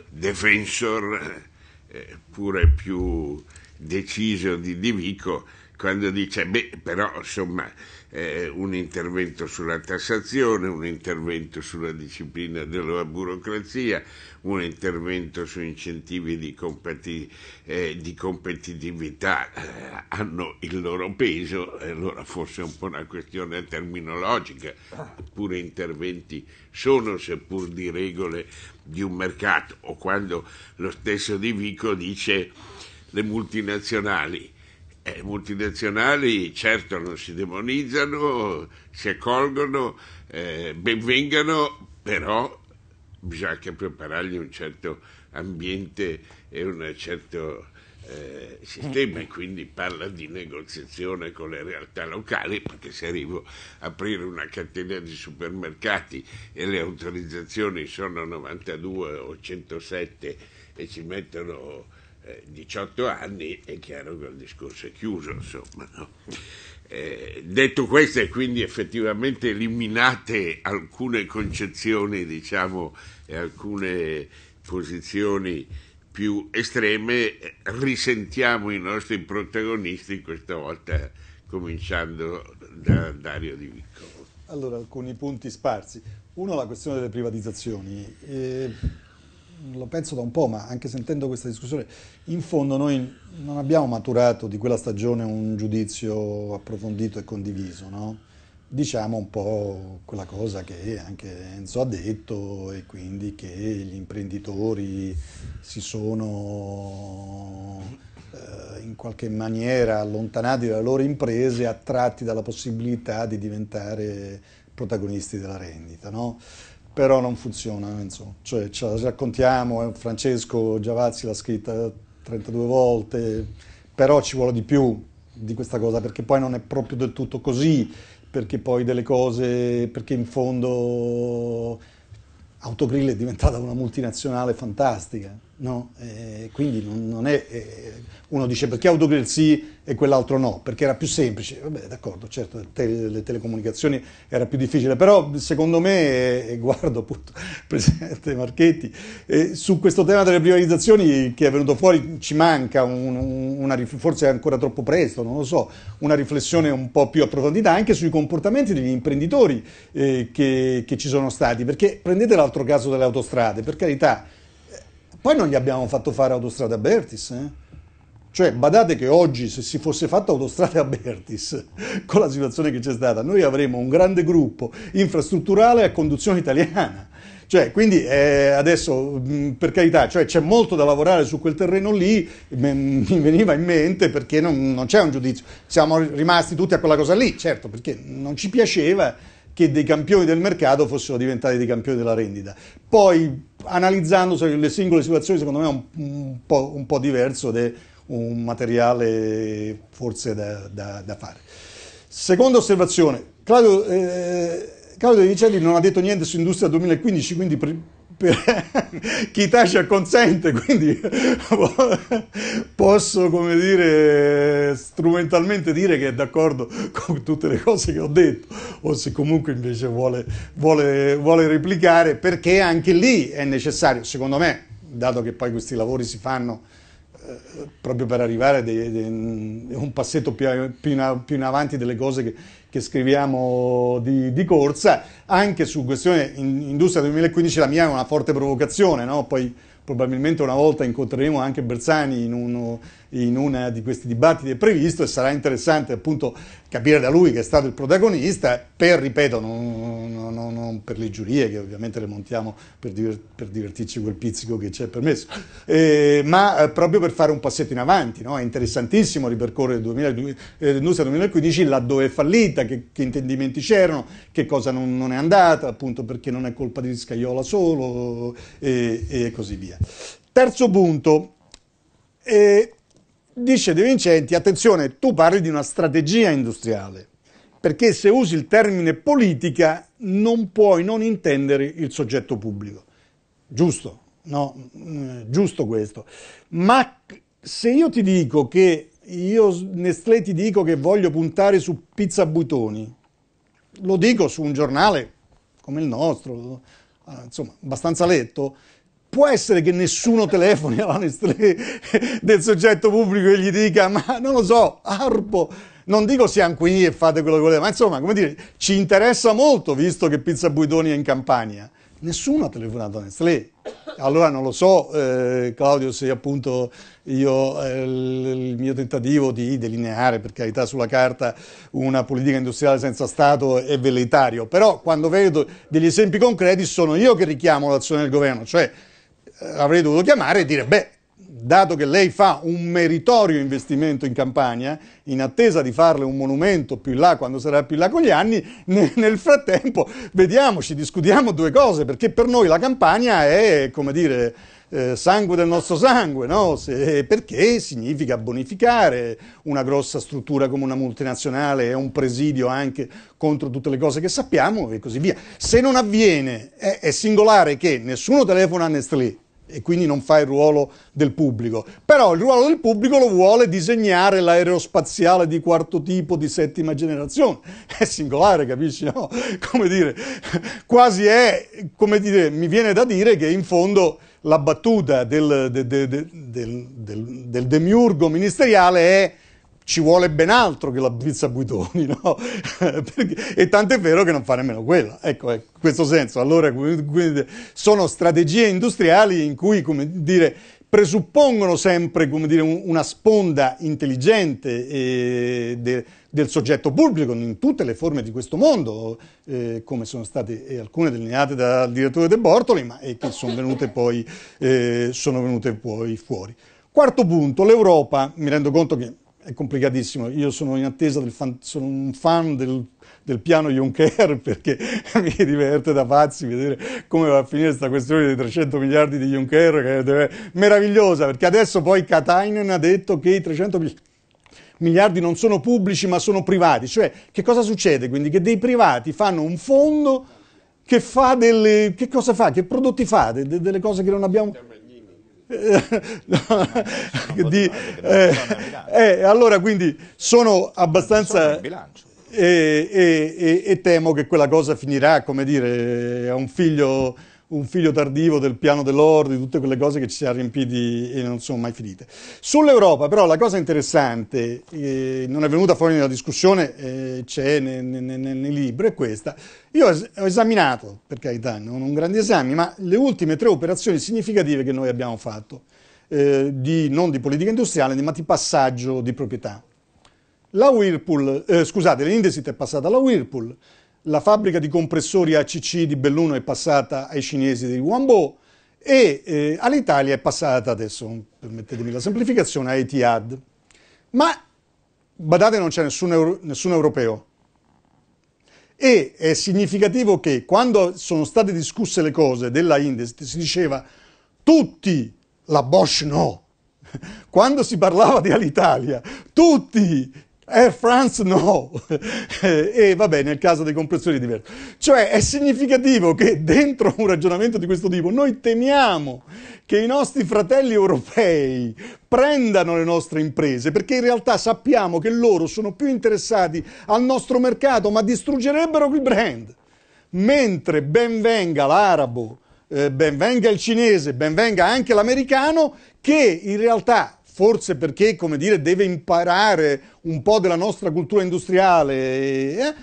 defensor eh, pure più deciso di Divico, quando dice, beh, però insomma, eh, un intervento sulla tassazione, un intervento sulla disciplina della burocrazia, un intervento su incentivi di, competi- eh, di competitività eh, hanno il loro peso, allora forse è un po' una questione terminologica, pure interventi sono seppur di regole di un mercato o quando lo stesso Di Vico dice le multinazionali eh, multinazionali certo non si demonizzano, si accolgono, eh, benvengano, però bisogna anche preparargli un certo ambiente e un certo eh, sistema e quindi parla di negoziazione con le realtà locali perché se arrivo a aprire una catena di supermercati e le autorizzazioni sono 92 o 107 e ci mettono 18 anni è chiaro che il discorso è chiuso, insomma. No? Eh, detto questo, e quindi effettivamente eliminate alcune concezioni, diciamo, e alcune posizioni più estreme, risentiamo i nostri protagonisti questa volta, cominciando da Dario Di Vicco. Allora, alcuni punti sparsi. Uno, la questione delle privatizzazioni. Eh lo penso da un po', ma anche sentendo questa discussione, in fondo noi non abbiamo maturato di quella stagione un giudizio approfondito e condiviso, no? Diciamo un po' quella cosa che anche Enzo ha detto e quindi che gli imprenditori si sono eh, in qualche maniera allontanati dalle loro imprese attratti dalla possibilità di diventare protagonisti della rendita. No? però non funziona, insomma. Cioè, ce la raccontiamo, Francesco Giavazzi l'ha scritta 32 volte, però ci vuole di più di questa cosa, perché poi non è proprio del tutto così, perché poi delle cose, perché in fondo Autogrill è diventata una multinazionale fantastica, No? Eh, quindi non, non è, eh, uno dice perché Autogrill sì e quell'altro no, perché era più semplice, vabbè d'accordo, certo, te, le telecomunicazioni era più difficile, però secondo me, eh, guardo appunto Presidente Marchetti, eh, su questo tema delle privatizzazioni che è venuto fuori ci manca, un, una, forse è ancora troppo presto, non lo so, una riflessione un po' più approfondita anche sui comportamenti degli imprenditori eh, che, che ci sono stati, perché prendete l'altro caso delle autostrade, per carità, poi non gli abbiamo fatto fare autostrada a Bertis. Eh? Cioè, badate che oggi, se si fosse fatta autostrada a Bertis, <laughs> con la situazione che c'è stata, noi avremmo un grande gruppo infrastrutturale a conduzione italiana. Cioè, quindi eh, adesso, mh, mm, per carità, cioè, c'è molto da lavorare su quel terreno lì, mh, mi veniva in mente perché non, non c'è un giudizio. Siamo rimasti tutti a quella cosa lì, certo, perché non ci piaceva che dei campioni del mercato fossero diventati dei campioni della rendita. Poi analizzando le singole situazioni secondo me è un, un, po', un po', diverso ed è un materiale forse da, da, da fare. Seconda osservazione, Claudio, eh, Claudio De Vicelli non ha detto niente su Industria 2015, quindi <laughs> chi tace acconsente, quindi <laughs> posso, come dire, strumentalmente dire che è d'accordo con tutte le cose che ho detto, o se comunque invece vuole, vuole, vuole replicare, perché anche lì è necessario, secondo me, dato che poi questi lavori si fanno eh, proprio per arrivare a un passetto più, più, in, più in avanti delle cose che, che scriviamo di, di corsa, anche su questione in, Industria 2015 la mia è una forte provocazione, no? poi probabilmente una volta incontreremo anche Bersani in uno in uno di questi dibattiti è previsto e sarà interessante appunto capire da lui che è stato il protagonista per, ripeto, non, non, non, non per le giurie che ovviamente remontiamo per, divert- per divertirci quel pizzico che ci è permesso, eh, ma eh, proprio per fare un passetto in avanti, no? è interessantissimo ripercorrere 2000, eh, l'industria 2015 laddove è fallita, che, che intendimenti c'erano, che cosa non, è andata, appunto perché non è colpa di Scaiola solo e, eh, e così via. Terzo punto, eh, Dice De Vincenti, attenzione, tu parli di una strategia industriale, perché se usi il termine politica non puoi non intendere il soggetto pubblico. Giusto, no, mm, giusto questo. Ma se io ti dico che io Nestlé ti dico che voglio puntare su pizza buitoni, lo dico su un giornale come il nostro, ah, insomma, abbastanza letto, può essere che nessuno telefoni alla Nestlé del soggetto pubblico e gli dica ma non lo so, Arpo, non dico siamo qui e fate quello che volete, ma insomma, come dire, ci interessa molto visto che Pizza Buidoni è in Campania. Nessuno ha telefonato a Nestlé. Allora non lo so, eh, Claudio, se appunto io eh, il mio tentativo di delineare, per carità, sulla carta una politica industriale senza Stato è velleitario, però quando vedo degli esempi concreti sono io che richiamo l'azione del governo, cioè eh, avrei dovuto chiamare e dire, beh, dato che lei fa un meritorio investimento in campagna, in attesa di farle un monumento più in là quando sarà più in là con gli anni, <laughs> nel frattempo vediamoci, discutiamo due cose, perché per noi la campagna è, come dire, eh, sangue del nostro sangue, no? Se, perché significa bonificare una grossa struttura come una multinazionale, è un presidio anche contro tutte le cose che sappiamo e così via. Se non avviene, è, è singolare che nessuno telefona a Nestlé, e quindi non fa il ruolo del pubblico. Però il ruolo del pubblico lo vuole disegnare l'aerospaziale di quarto tipo, di settima generazione. <laughs> È singolare, capisci? No? <laughs> Come dire, quasi è, come dire, mi viene da dire che in fondo la battuta del, del, del, del demiurgo ministeriale è ci vuole ben altro che la pizza Guidoni, no? <laughs> e tant'è vero che non fa nemmeno quella. Ecco, in ecco, questo senso. Allora, sono strategie industriali in cui, come dire, presuppongono sempre dire, una sponda intelligente eh, de, del soggetto pubblico in tutte le forme di questo mondo, eh, come sono state eh, alcune delineate dal direttore De Bortoli, ma che sono venute, poi, eh, sono venute poi fuori. Quarto punto, l'Europa, mi rendo conto che è complicatissimo. Io sono in attesa del fan, sono un fan del, del piano Juncker <laughs> perché mi diverte da pazzi vedere come va a finire questa questione dei 300 miliardi di Juncker che è meravigliosa perché adesso poi Katainen ha detto che i 300 miliardi non sono pubblici ma sono privati. Cioè, che cosa succede quindi? Che dei privati fanno un fondo che fa delle... che cosa fa? Che prodotti fa? De, de, delle cose che non abbiamo no, di, eh, eh, allora quindi sono abbastanza e, e, e, e, temo che quella cosa finirà come dire a un figlio un figlio tardivo del piano dell'oro, di tutte quelle cose che ci si sono riempiti e non sono mai finite. Sull'Europa però la cosa interessante, eh, non è venuta fuori nella discussione, eh, c'è nei, nei, nei libri, è questa. Io ho esaminato, per carità, non un grande esame, ma le ultime tre operazioni significative che noi abbiamo fatto, eh, di, non di politica industriale, ma di passaggio di proprietà. La Whirlpool, eh, scusate, l'Indesit è passata alla Whirlpool, la fabbrica di compressori ACC di Belluno è passata ai cinesi di Wambo e eh, all'Italia è passata adesso, permettetemi la semplificazione, a Etihad. Ma badate non c'è nessun, euro, nessun europeo. E è significativo che quando sono state discusse le cose della India si diceva tutti la Bosch no. <laughs> Quando si parlava di Alitalia, tutti Air eh, France no. <laughs> e vabbè, nel caso dei compressori è diverso. Cioè è significativo che dentro un ragionamento di questo tipo noi temiamo che i nostri fratelli europei prendano le nostre imprese, perché in realtà sappiamo che loro sono più interessati al nostro mercato, ma distruggerebbero il brand. Mentre ben venga l'arabo, eh, venga il cinese, ben venga anche l'americano, che in realtà forse perché, come dire, deve imparare un po' della nostra cultura industriale, eh, eh,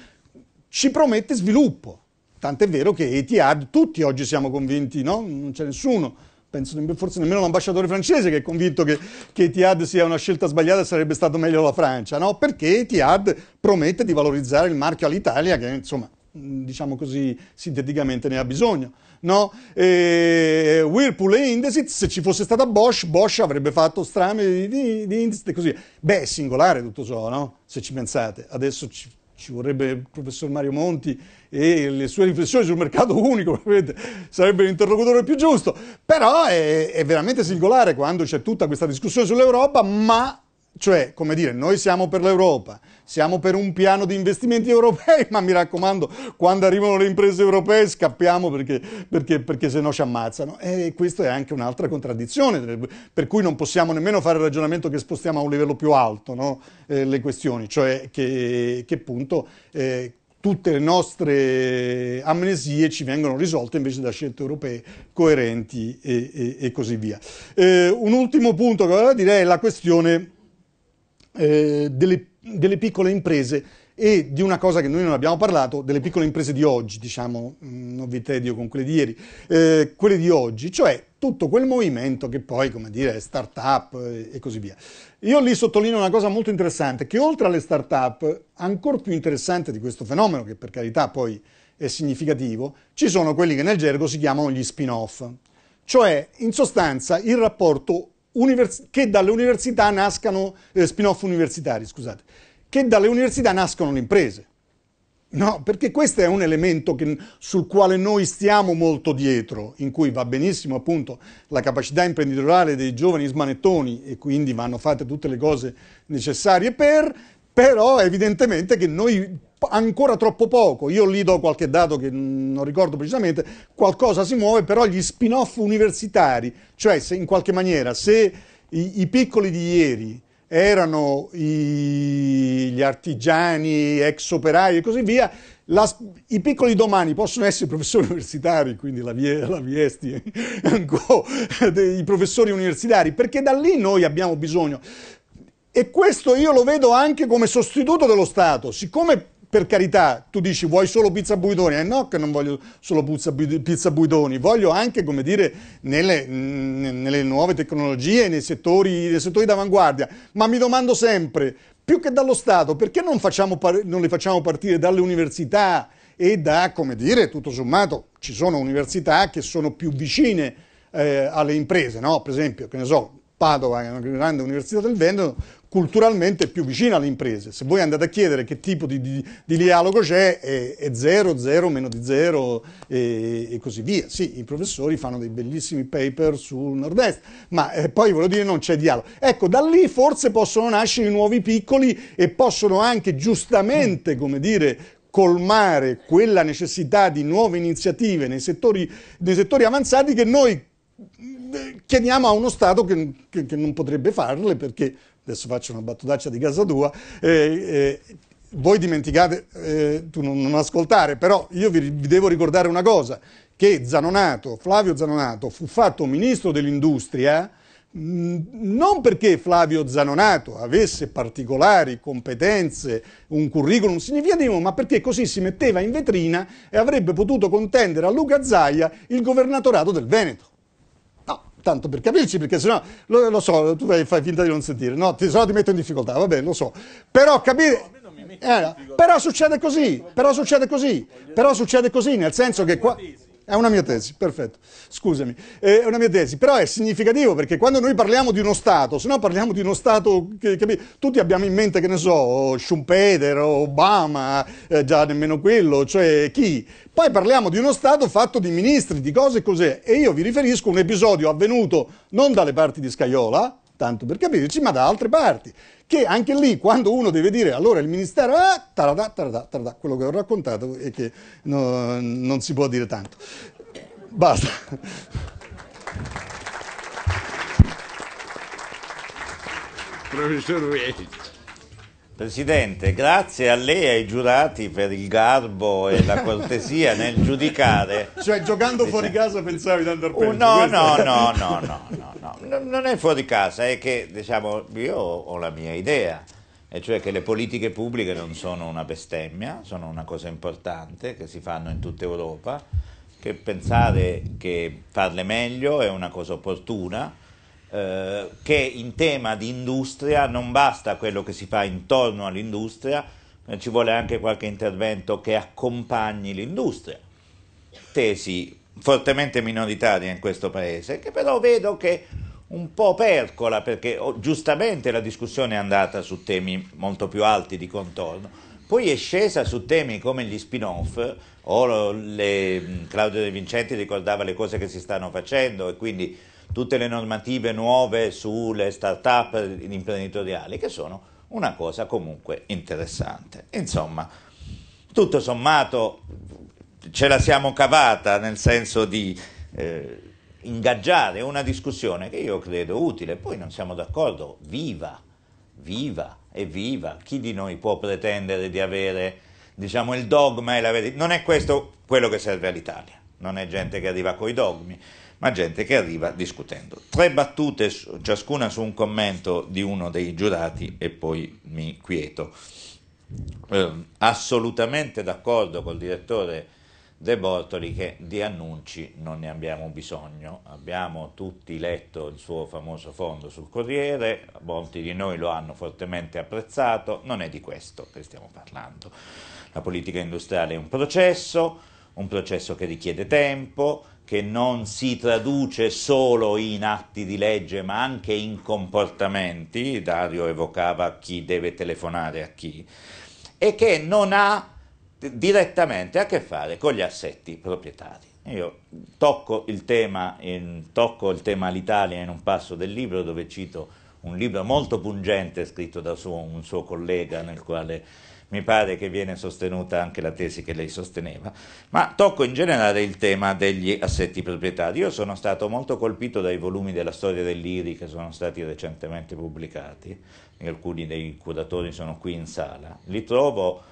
ci promette sviluppo. Tant'è vero che Etihad, tutti oggi siamo convinti, no? Non c'è nessuno, penso forse nemmeno l'ambasciatore francese che è convinto che, che Etihad sia una scelta sbagliata e sarebbe stato meglio la Francia, no? Perché Etihad promette di valorizzare il marchio all'Italia che, insomma, diciamo così sinteticamente ne ha bisogno no? E Whirlpool e Indesit, se ci fosse stata Bosch, Bosch avrebbe fatto strame di, di, di Indesit e così. Beh, è singolare tutto ciò, no? Se ci pensate. Adesso ci, ci vorrebbe il professor Mario Monti e le sue riflessioni sul mercato unico, <laughs> ovviamente, sarebbe l'interlocutore più giusto. Però è, è veramente singolare quando c'è tutta questa discussione sull'Europa, ma cioè, come dire, noi siamo per l'Europa, siamo per un piano di investimenti europei, <laughs> ma mi raccomando, quando arrivano le imprese europee scappiamo perché, perché, perché se no ci ammazzano. E questa è anche un'altra contraddizione, per cui non possiamo nemmeno fare il ragionamento che spostiamo a un livello più alto no? eh, le questioni, cioè che, che appunto eh, tutte le nostre amnesie ci vengono risolte invece da scelte europee coerenti e, e, e così via. Eh, un ultimo punto che vorrei dire è la questione eh, delle delle piccole imprese e di una cosa che noi non abbiamo parlato, delle piccole imprese di oggi, diciamo, mm, non vi tedio con quelle di ieri, eh, quelle di oggi, cioè tutto quel movimento che poi, come dire, start-up eh, e così via. Io lì sottolineo una cosa molto interessante, che oltre alle start-up, ancora più interessante di questo fenomeno, che per carità poi è significativo, ci sono quelli che nel gergo si chiamano gli spin-off, cioè in sostanza il rapporto univers- che dalle università nascano eh, spin-off universitari, scusate, che dalle università nascono le imprese. No, perché questo è un elemento che, sul quale noi stiamo molto dietro, in cui va benissimo appunto la capacità imprenditoriale dei giovani smanettoni e quindi vanno fatte tutte le cose necessarie per, però evidentemente che noi ancora troppo poco. Io lì do qualche dato che non ricordo precisamente, qualcosa si muove, però gli spin-off universitari, cioè se in qualche maniera se i, i piccoli di ieri erano i, gli artigiani, ex operai e così via, la, I piccoli domani possono essere professori <laughs> universitari, quindi la, vie, la Viesti, eh, <laughs> i professori universitari, perché da lì noi abbiamo bisogno. E questo io lo vedo anche come sostituto dello Stato, siccome per carità, tu dici vuoi solo pizza buidoni? Eh no, che non voglio solo pizza buidoni, voglio anche, come dire, nelle, nelle nuove tecnologie, nei settori, nei settori d'avanguardia. Ma mi domando sempre, più che dallo Stato, perché non, facciamo, non le facciamo partire dalle università e da, come dire, tutto sommato, ci sono università che sono più vicine eh, alle imprese, no? Per esempio, che ne so, Padova è una grande università del Veneto, culturalmente più vicina alle imprese. Se voi andate a chiedere che tipo di, di, di dialogo c'è, è zero, zero, meno di zero e, e, così via. Sì, i professori fanno dei bellissimi paper sul nord-est, ma eh, poi voglio dire non c'è dialogo. Ecco, da lì forse possono nascere i nuovi piccoli e possono anche giustamente, come dire, colmare quella necessità di nuove iniziative nei settori, nei settori avanzati che noi eh, chiediamo a uno Stato che, che, che non potrebbe farle perché adesso faccio una battutaccia di casa tua, eh, eh, voi dimenticate, eh, tu non, non, ascoltare, però io vi, vi, devo ricordare una cosa, che Zanonato, Flavio Zanonato fu fatto ministro dell'industria non perché Flavio Zanonato avesse particolari competenze, un curriculum significativo, ma perché così si metteva in vetrina e avrebbe potuto contendere a Luca Zaia il governatorato del Veneto tanto per capirci, perché sennò lo, lo so, tu fai, finta di non sentire, no, ti, sennò ti metto in difficoltà, va bene, lo so. Però capire... No, eh, però succede così, però succede così, però succede così, nel senso che qua... È una mia tesi, perfetto. Scusami, è una mia tesi, però è significativo perché quando noi parliamo di uno Stato, se no parliamo di uno Stato che, che tutti abbiamo in mente, che ne so, Schumpeter, Obama, eh, già nemmeno quello, cioè chi. Poi parliamo di uno Stato fatto di ministri, di cose cos'è. E io vi riferisco a un episodio avvenuto non dalle parti di Scaiola, tanto per capirci, ma da altre parti, che anche lì quando uno deve dire allora il ministero, ah, eh, tarada, tarada, tarada, quello che ho raccontato è che no, non si può dire tanto. Basta. Professor Presidente, grazie a lei e ai giurati per il garbo e la cortesia nel giudicare. Cioè, giocando fuori casa pensavi di andare uh, peggio. Uh, no, no, no, no, no, no non è fuori casa, è che diciamo, io ho la mia idea, e cioè che le politiche pubbliche non sono una bestemmia, sono una cosa importante che si fanno in tutta Europa, che pensare che farle meglio è una cosa opportuna, eh, che in tema di industria non basta quello che si fa intorno all'industria, eh, ci vuole anche qualche intervento che accompagni l'industria. Tesi fortemente minoritaria in questo paese, che però vedo che un po' percola, perché oh, giustamente la discussione è andata su temi molto più alti di contorno, poi è scesa su temi come gli spin-off, o le, Claudio De Vincenti ricordava le cose che si stanno facendo e quindi tutte le normative nuove sulle start-up imprenditoriali, che sono una cosa comunque interessante. Insomma, tutto sommato ce la siamo cavata nel senso di... Eh, ingaggiare una discussione che io credo utile, poi non siamo d'accordo, viva, viva e viva, chi di noi può pretendere di avere diciamo il dogma e la verità, non è questo quello che serve all'Italia, non è gente che arriva coi dogmi, ma gente che arriva discutendo. Tre battute ciascuna su un commento di uno dei giurati e poi mi quieto. Eh, assolutamente d'accordo col direttore De Bortoli che di annunci non ne abbiamo bisogno, abbiamo tutti letto il suo famoso fondo sul Corriere, molti di noi lo hanno fortemente apprezzato, non è di questo che stiamo parlando. La politica industriale è un processo, un processo che richiede tempo, che non si traduce solo in atti di legge ma anche in comportamenti, Dario evocava chi deve telefonare a chi, e che non ha direttamente a che fare con gli assetti proprietari. Io tocco il tema, in, tocco il tema all'Italia in un passo del libro dove cito un libro molto pungente scritto da suo, un suo collega nel quale mi pare che viene sostenuta anche la tesi che lei sosteneva, ma tocco in generale il tema degli assetti proprietari. Io sono stato molto colpito dai volumi della storia dell'IRI che sono stati recentemente pubblicati, alcuni dei curatori sono qui in sala. Li trovo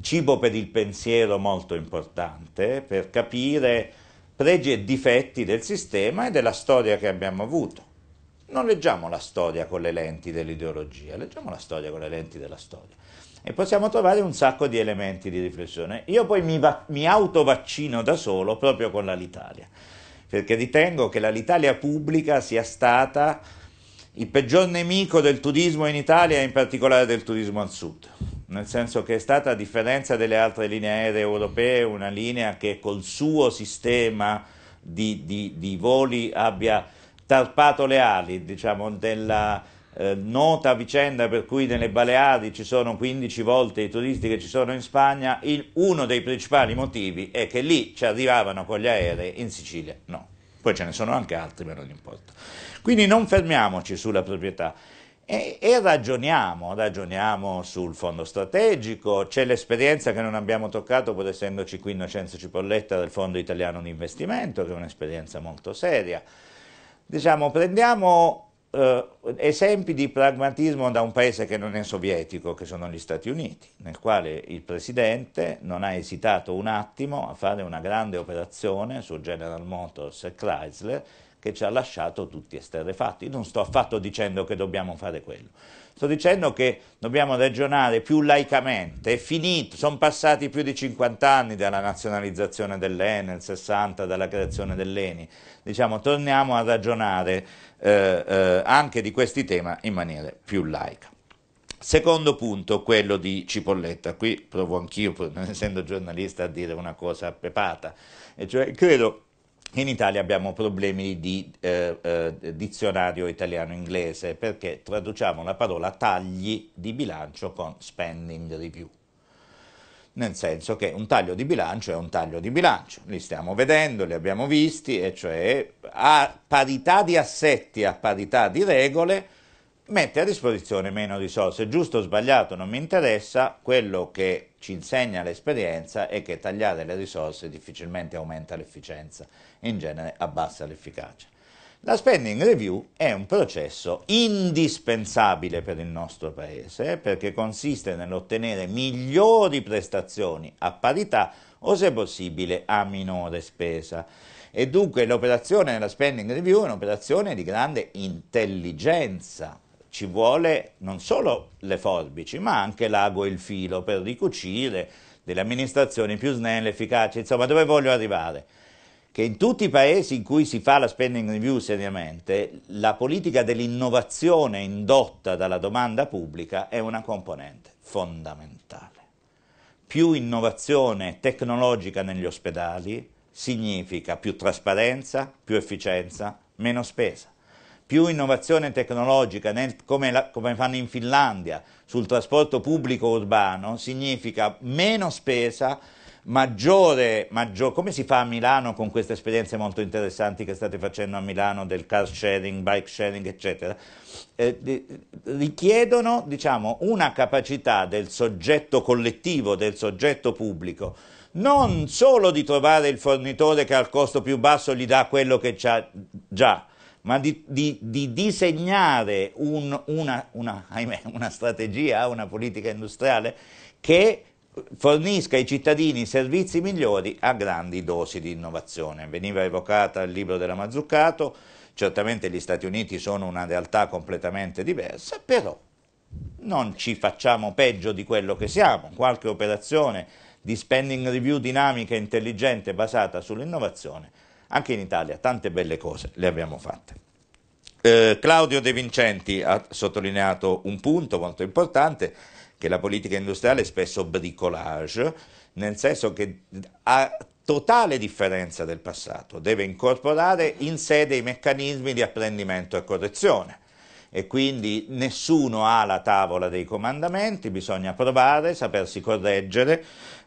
cibo per il pensiero molto importante per capire pregi e difetti del sistema e della storia che abbiamo avuto. Non leggiamo la storia con le lenti dell'ideologia, leggiamo la storia con le lenti della storia e possiamo trovare un sacco di elementi di riflessione. Io poi mi, va- mi autovaccino da solo proprio con l'Italia, perché ritengo che l'Italia pubblica sia stata il peggior nemico del turismo in Italia e in particolare del turismo al sud nel senso che è stata, a differenza delle altre linee aeree europee, una linea che col suo sistema di, di, di voli abbia tarpato le ali, diciamo, della eh, nota vicenda per cui nelle Baleari ci sono 15 volte i turisti che ci sono in Spagna, il, uno dei principali motivi è che lì ci arrivavano con gli aerei, in Sicilia no. Poi ce ne sono anche altri, ma non importa. Quindi non fermiamoci sulla proprietà. E, e, ragioniamo, ragioniamo sul fondo strategico, c'è l'esperienza che non abbiamo toccato, pur essendoci qui Innocenzo Cipolletta del Fondo Italiano di Investimento, che è un'esperienza molto seria. Diciamo, prendiamo eh, esempi di pragmatismo da un paese che non è sovietico, che sono gli Stati Uniti, nel quale il presidente non ha esitato un attimo a fare una grande operazione su General Motors e Chrysler, che ci ha lasciato tutti esterrefatti. Non sto affatto dicendo che dobbiamo fare quello, sto dicendo che dobbiamo ragionare più laicamente, è finito, sono passati più di 50 anni dalla nazionalizzazione dell'Enel, 60 dalla creazione dell'ENI, diciamo torniamo a ragionare eh, eh, anche di questi temi in maniera più laica. Secondo punto, quello di Cipolletta, qui provo anch'io, non essendo giornalista, a dire una cosa pepata, e cioè credo in Italia abbiamo problemi di eh, eh, dizionario italiano-inglese perché traduciamo la parola tagli di bilancio con spending review. Nel senso che un taglio di bilancio è un taglio di bilancio, li stiamo vedendo, li abbiamo visti, e cioè a parità di assetti, a parità di regole, mette a disposizione meno risorse. Giusto o sbagliato non mi interessa, quello che ci insegna l'esperienza è che tagliare le risorse difficilmente aumenta l'efficienza, in genere abbassa l'efficacia. La spending review è un processo indispensabile per il nostro Paese perché consiste nell'ottenere migliori prestazioni a parità o se possibile a minore spesa. E dunque l'operazione della spending review è un'operazione di grande intelligenza ci vuole non solo le forbici, ma anche l'ago e il filo per ricucire delle amministrazioni più snelle, efficaci, insomma dove voglio arrivare? Che in tutti i paesi in cui si fa la spending review seriamente, la politica dell'innovazione indotta dalla domanda pubblica è una componente fondamentale. Più innovazione tecnologica negli ospedali significa più trasparenza, più efficienza, meno spesa più innovazione tecnologica, nel, come, la, come, fanno in Finlandia, sul trasporto pubblico urbano, significa meno spesa, maggiore, maggior, come si fa a Milano con queste esperienze molto interessanti che state facendo a Milano del car sharing, bike sharing, eccetera, eh, richiedono diciamo, una capacità del soggetto collettivo, del soggetto pubblico, non solo di trovare il fornitore che al costo più basso gli dà quello che ha già, ma di, di, di disegnare un, una, una, ahimè, una strategia, una politica industriale che fornisca ai cittadini servizi migliori a grandi dosi di innovazione. Veniva evocata il libro della Mazzuccato, certamente gli Stati Uniti sono una realtà completamente diversa, però non ci facciamo peggio di quello che siamo, qualche operazione di spending review dinamica intelligente basata sull'innovazione anche in Italia tante belle cose le abbiamo fatte. Eh, Claudio De Vincenti ha sottolineato un punto molto importante, che la politica industriale è spesso bricolage, nel senso che ha totale differenza del passato, deve incorporare in sé dei meccanismi di apprendimento e correzione e quindi nessuno ha la tavola dei comandamenti, bisogna provare, sapersi correggere,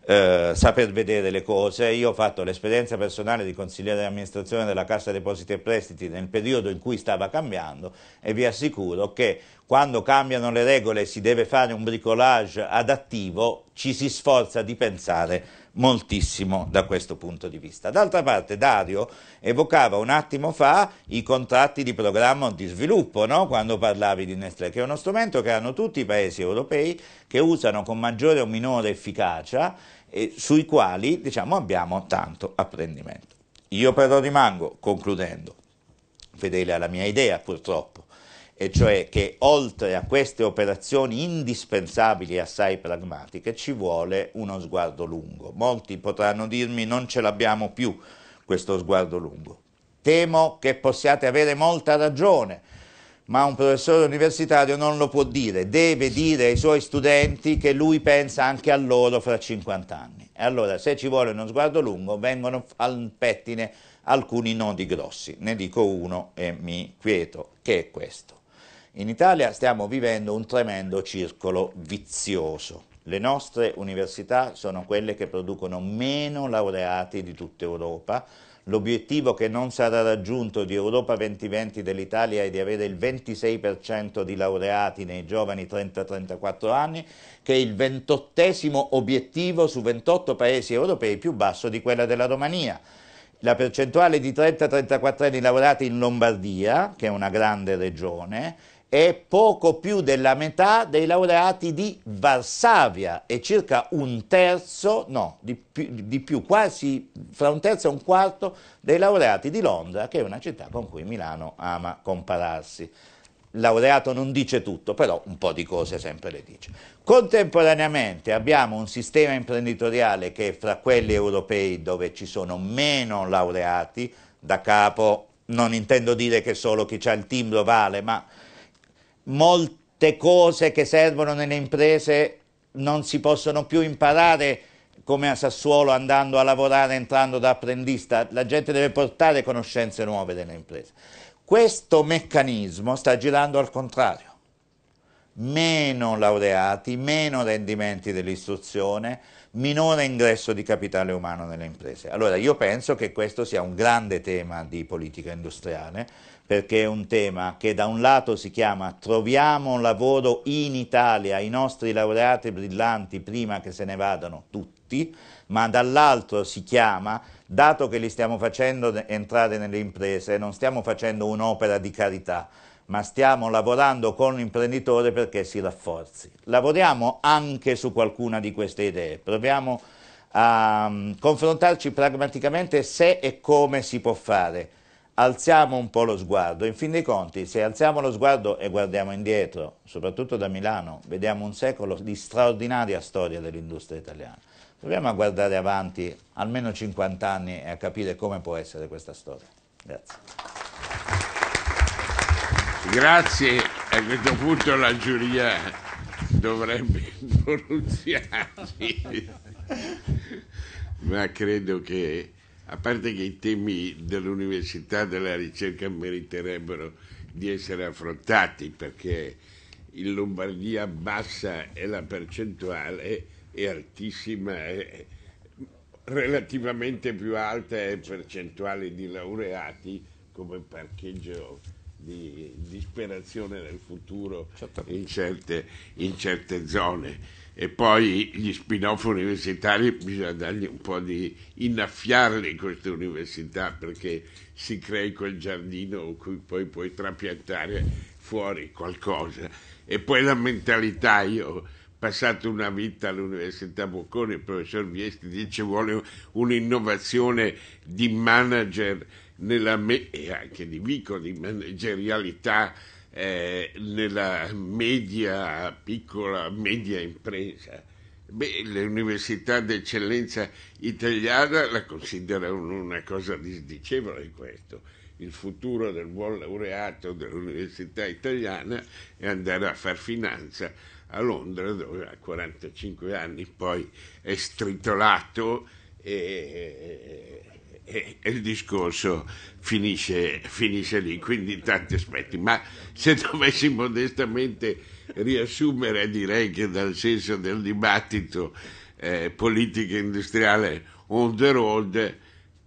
eh, saper vedere le cose. Io ho fatto l'esperienza personale di consigliere di amministrazione della Cassa Depositi e Prestiti nel periodo in cui stava cambiando e vi assicuro che quando cambiano le regole e si deve fare un bricolage adattivo, ci si sforza di pensare moltissimo da questo punto di vista. D'altra parte Dario evocava un attimo fa i contratti di programma di sviluppo, no? quando parlavi di Nestlé, che è uno strumento che hanno tutti i paesi europei che usano con maggiore o minore efficacia eh, sui quali diciamo, abbiamo tanto apprendimento. Io però rimango, concludendo, fedele alla mia idea purtroppo, e cioè che oltre a queste operazioni indispensabili e assai pragmatiche ci vuole uno sguardo lungo. Molti potranno dirmi non ce l'abbiamo più questo sguardo lungo. Temo che possiate avere molta ragione ma un professore universitario non lo può dire, deve dire ai suoi studenti che lui pensa anche a loro fra 50 anni. E allora se ci vuole uno sguardo lungo vengono al pettine alcuni nodi grossi, ne dico uno e mi quieto, che è questo. In Italia stiamo vivendo un tremendo circolo vizioso. Le nostre università sono quelle che producono meno laureati di tutta Europa, l'obiettivo che non sarà raggiunto di Europa 2020 dell'Italia è di avere il 26% di laureati nei giovani 30-34 anni, che è il ventottesimo obiettivo su 28 paesi europei più basso di quella della Romania. La percentuale di 30-34 anni laureati in Lombardia, che è una grande regione, è poco più della metà dei laureati di Varsavia e circa un terzo, no, di più, di più, quasi fra un terzo e un quarto dei laureati di Londra, che è una città con cui Milano ama compararsi. laureato non dice tutto, però un po' di cose sempre le dice. Contemporaneamente abbiamo un sistema imprenditoriale che è fra quelli europei dove ci sono meno laureati, da capo non intendo dire che solo chi ha il timbro vale, ma molte cose che servono nelle imprese non si possono più imparare come a Sassuolo andando a lavorare, entrando da apprendista, la gente deve portare conoscenze nuove nelle imprese. Questo meccanismo sta girando al contrario. Meno laureati, meno rendimenti dell'istruzione, minore ingresso di capitale umano nelle imprese. Allora io penso che questo sia un grande tema di politica industriale perché è un tema che da un lato si chiama Troviamo lavoro in Italia, i nostri laureati brillanti prima che se ne vadano tutti, ma dall'altro si chiama, dato che li stiamo facendo entrare nelle imprese, non stiamo facendo un'opera di carità, ma stiamo lavorando con l'imprenditore perché si rafforzi. Lavoriamo anche su qualcuna di queste idee, proviamo a mm, confrontarci pragmaticamente se e come si può fare alziamo un po' lo sguardo, in fin dei conti se alziamo lo sguardo e guardiamo indietro, soprattutto da Milano, vediamo un secolo di straordinaria storia dell'industria italiana. Proviamo a guardare avanti almeno 50 anni e a capire come può essere questa storia. Grazie. Grazie, a questo punto la giuria dovrebbe <laughs> pronunziarsi, ma credo che a parte che i temi dell'università e della ricerca meriterebbero di essere affrontati perché in Lombardia bassa è la percentuale e altissima è relativamente più alta è percentuale di laureati come parcheggio di disperazione nel futuro certo. in certe, in certe zone e poi gli spin-off universitari bisogna dargli un po' di innaffiarli in queste università perché si crei quel giardino in cui poi puoi trapiantare fuori qualcosa e poi la mentalità io ho passato una vita all'università Bocconi il professor Viesti dice vuole un'innovazione di manager nella me- e anche di vico di managerialità eh, nella media, piccola, media impresa. Beh, l'università d'eccellenza italiana la considera una cosa disdicevole questo. Il futuro del buon laureato dell'università italiana è andare a far finanza a Londra dove a 45 anni poi è stritolato e e, il discorso finisce, finisce lì, quindi in tanti aspetti. Ma se dovessi modestamente riassumere, direi che dal senso del dibattito eh, politica industriale on the road,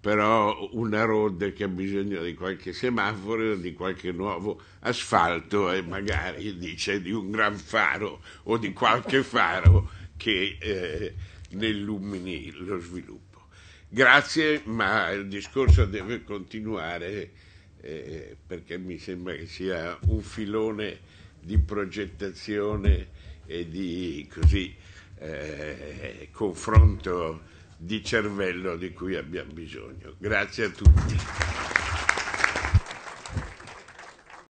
però una road che ha bisogno di qualche semaforo, di qualche nuovo asfalto e magari dice di un gran faro o di qualche faro che eh, ne illumini lo sviluppo. Grazie, ma il discorso deve continuare eh, perché mi sembra che sia un filone di progettazione e di così, eh, confronto di cervello di cui abbiamo bisogno. Grazie a tutti.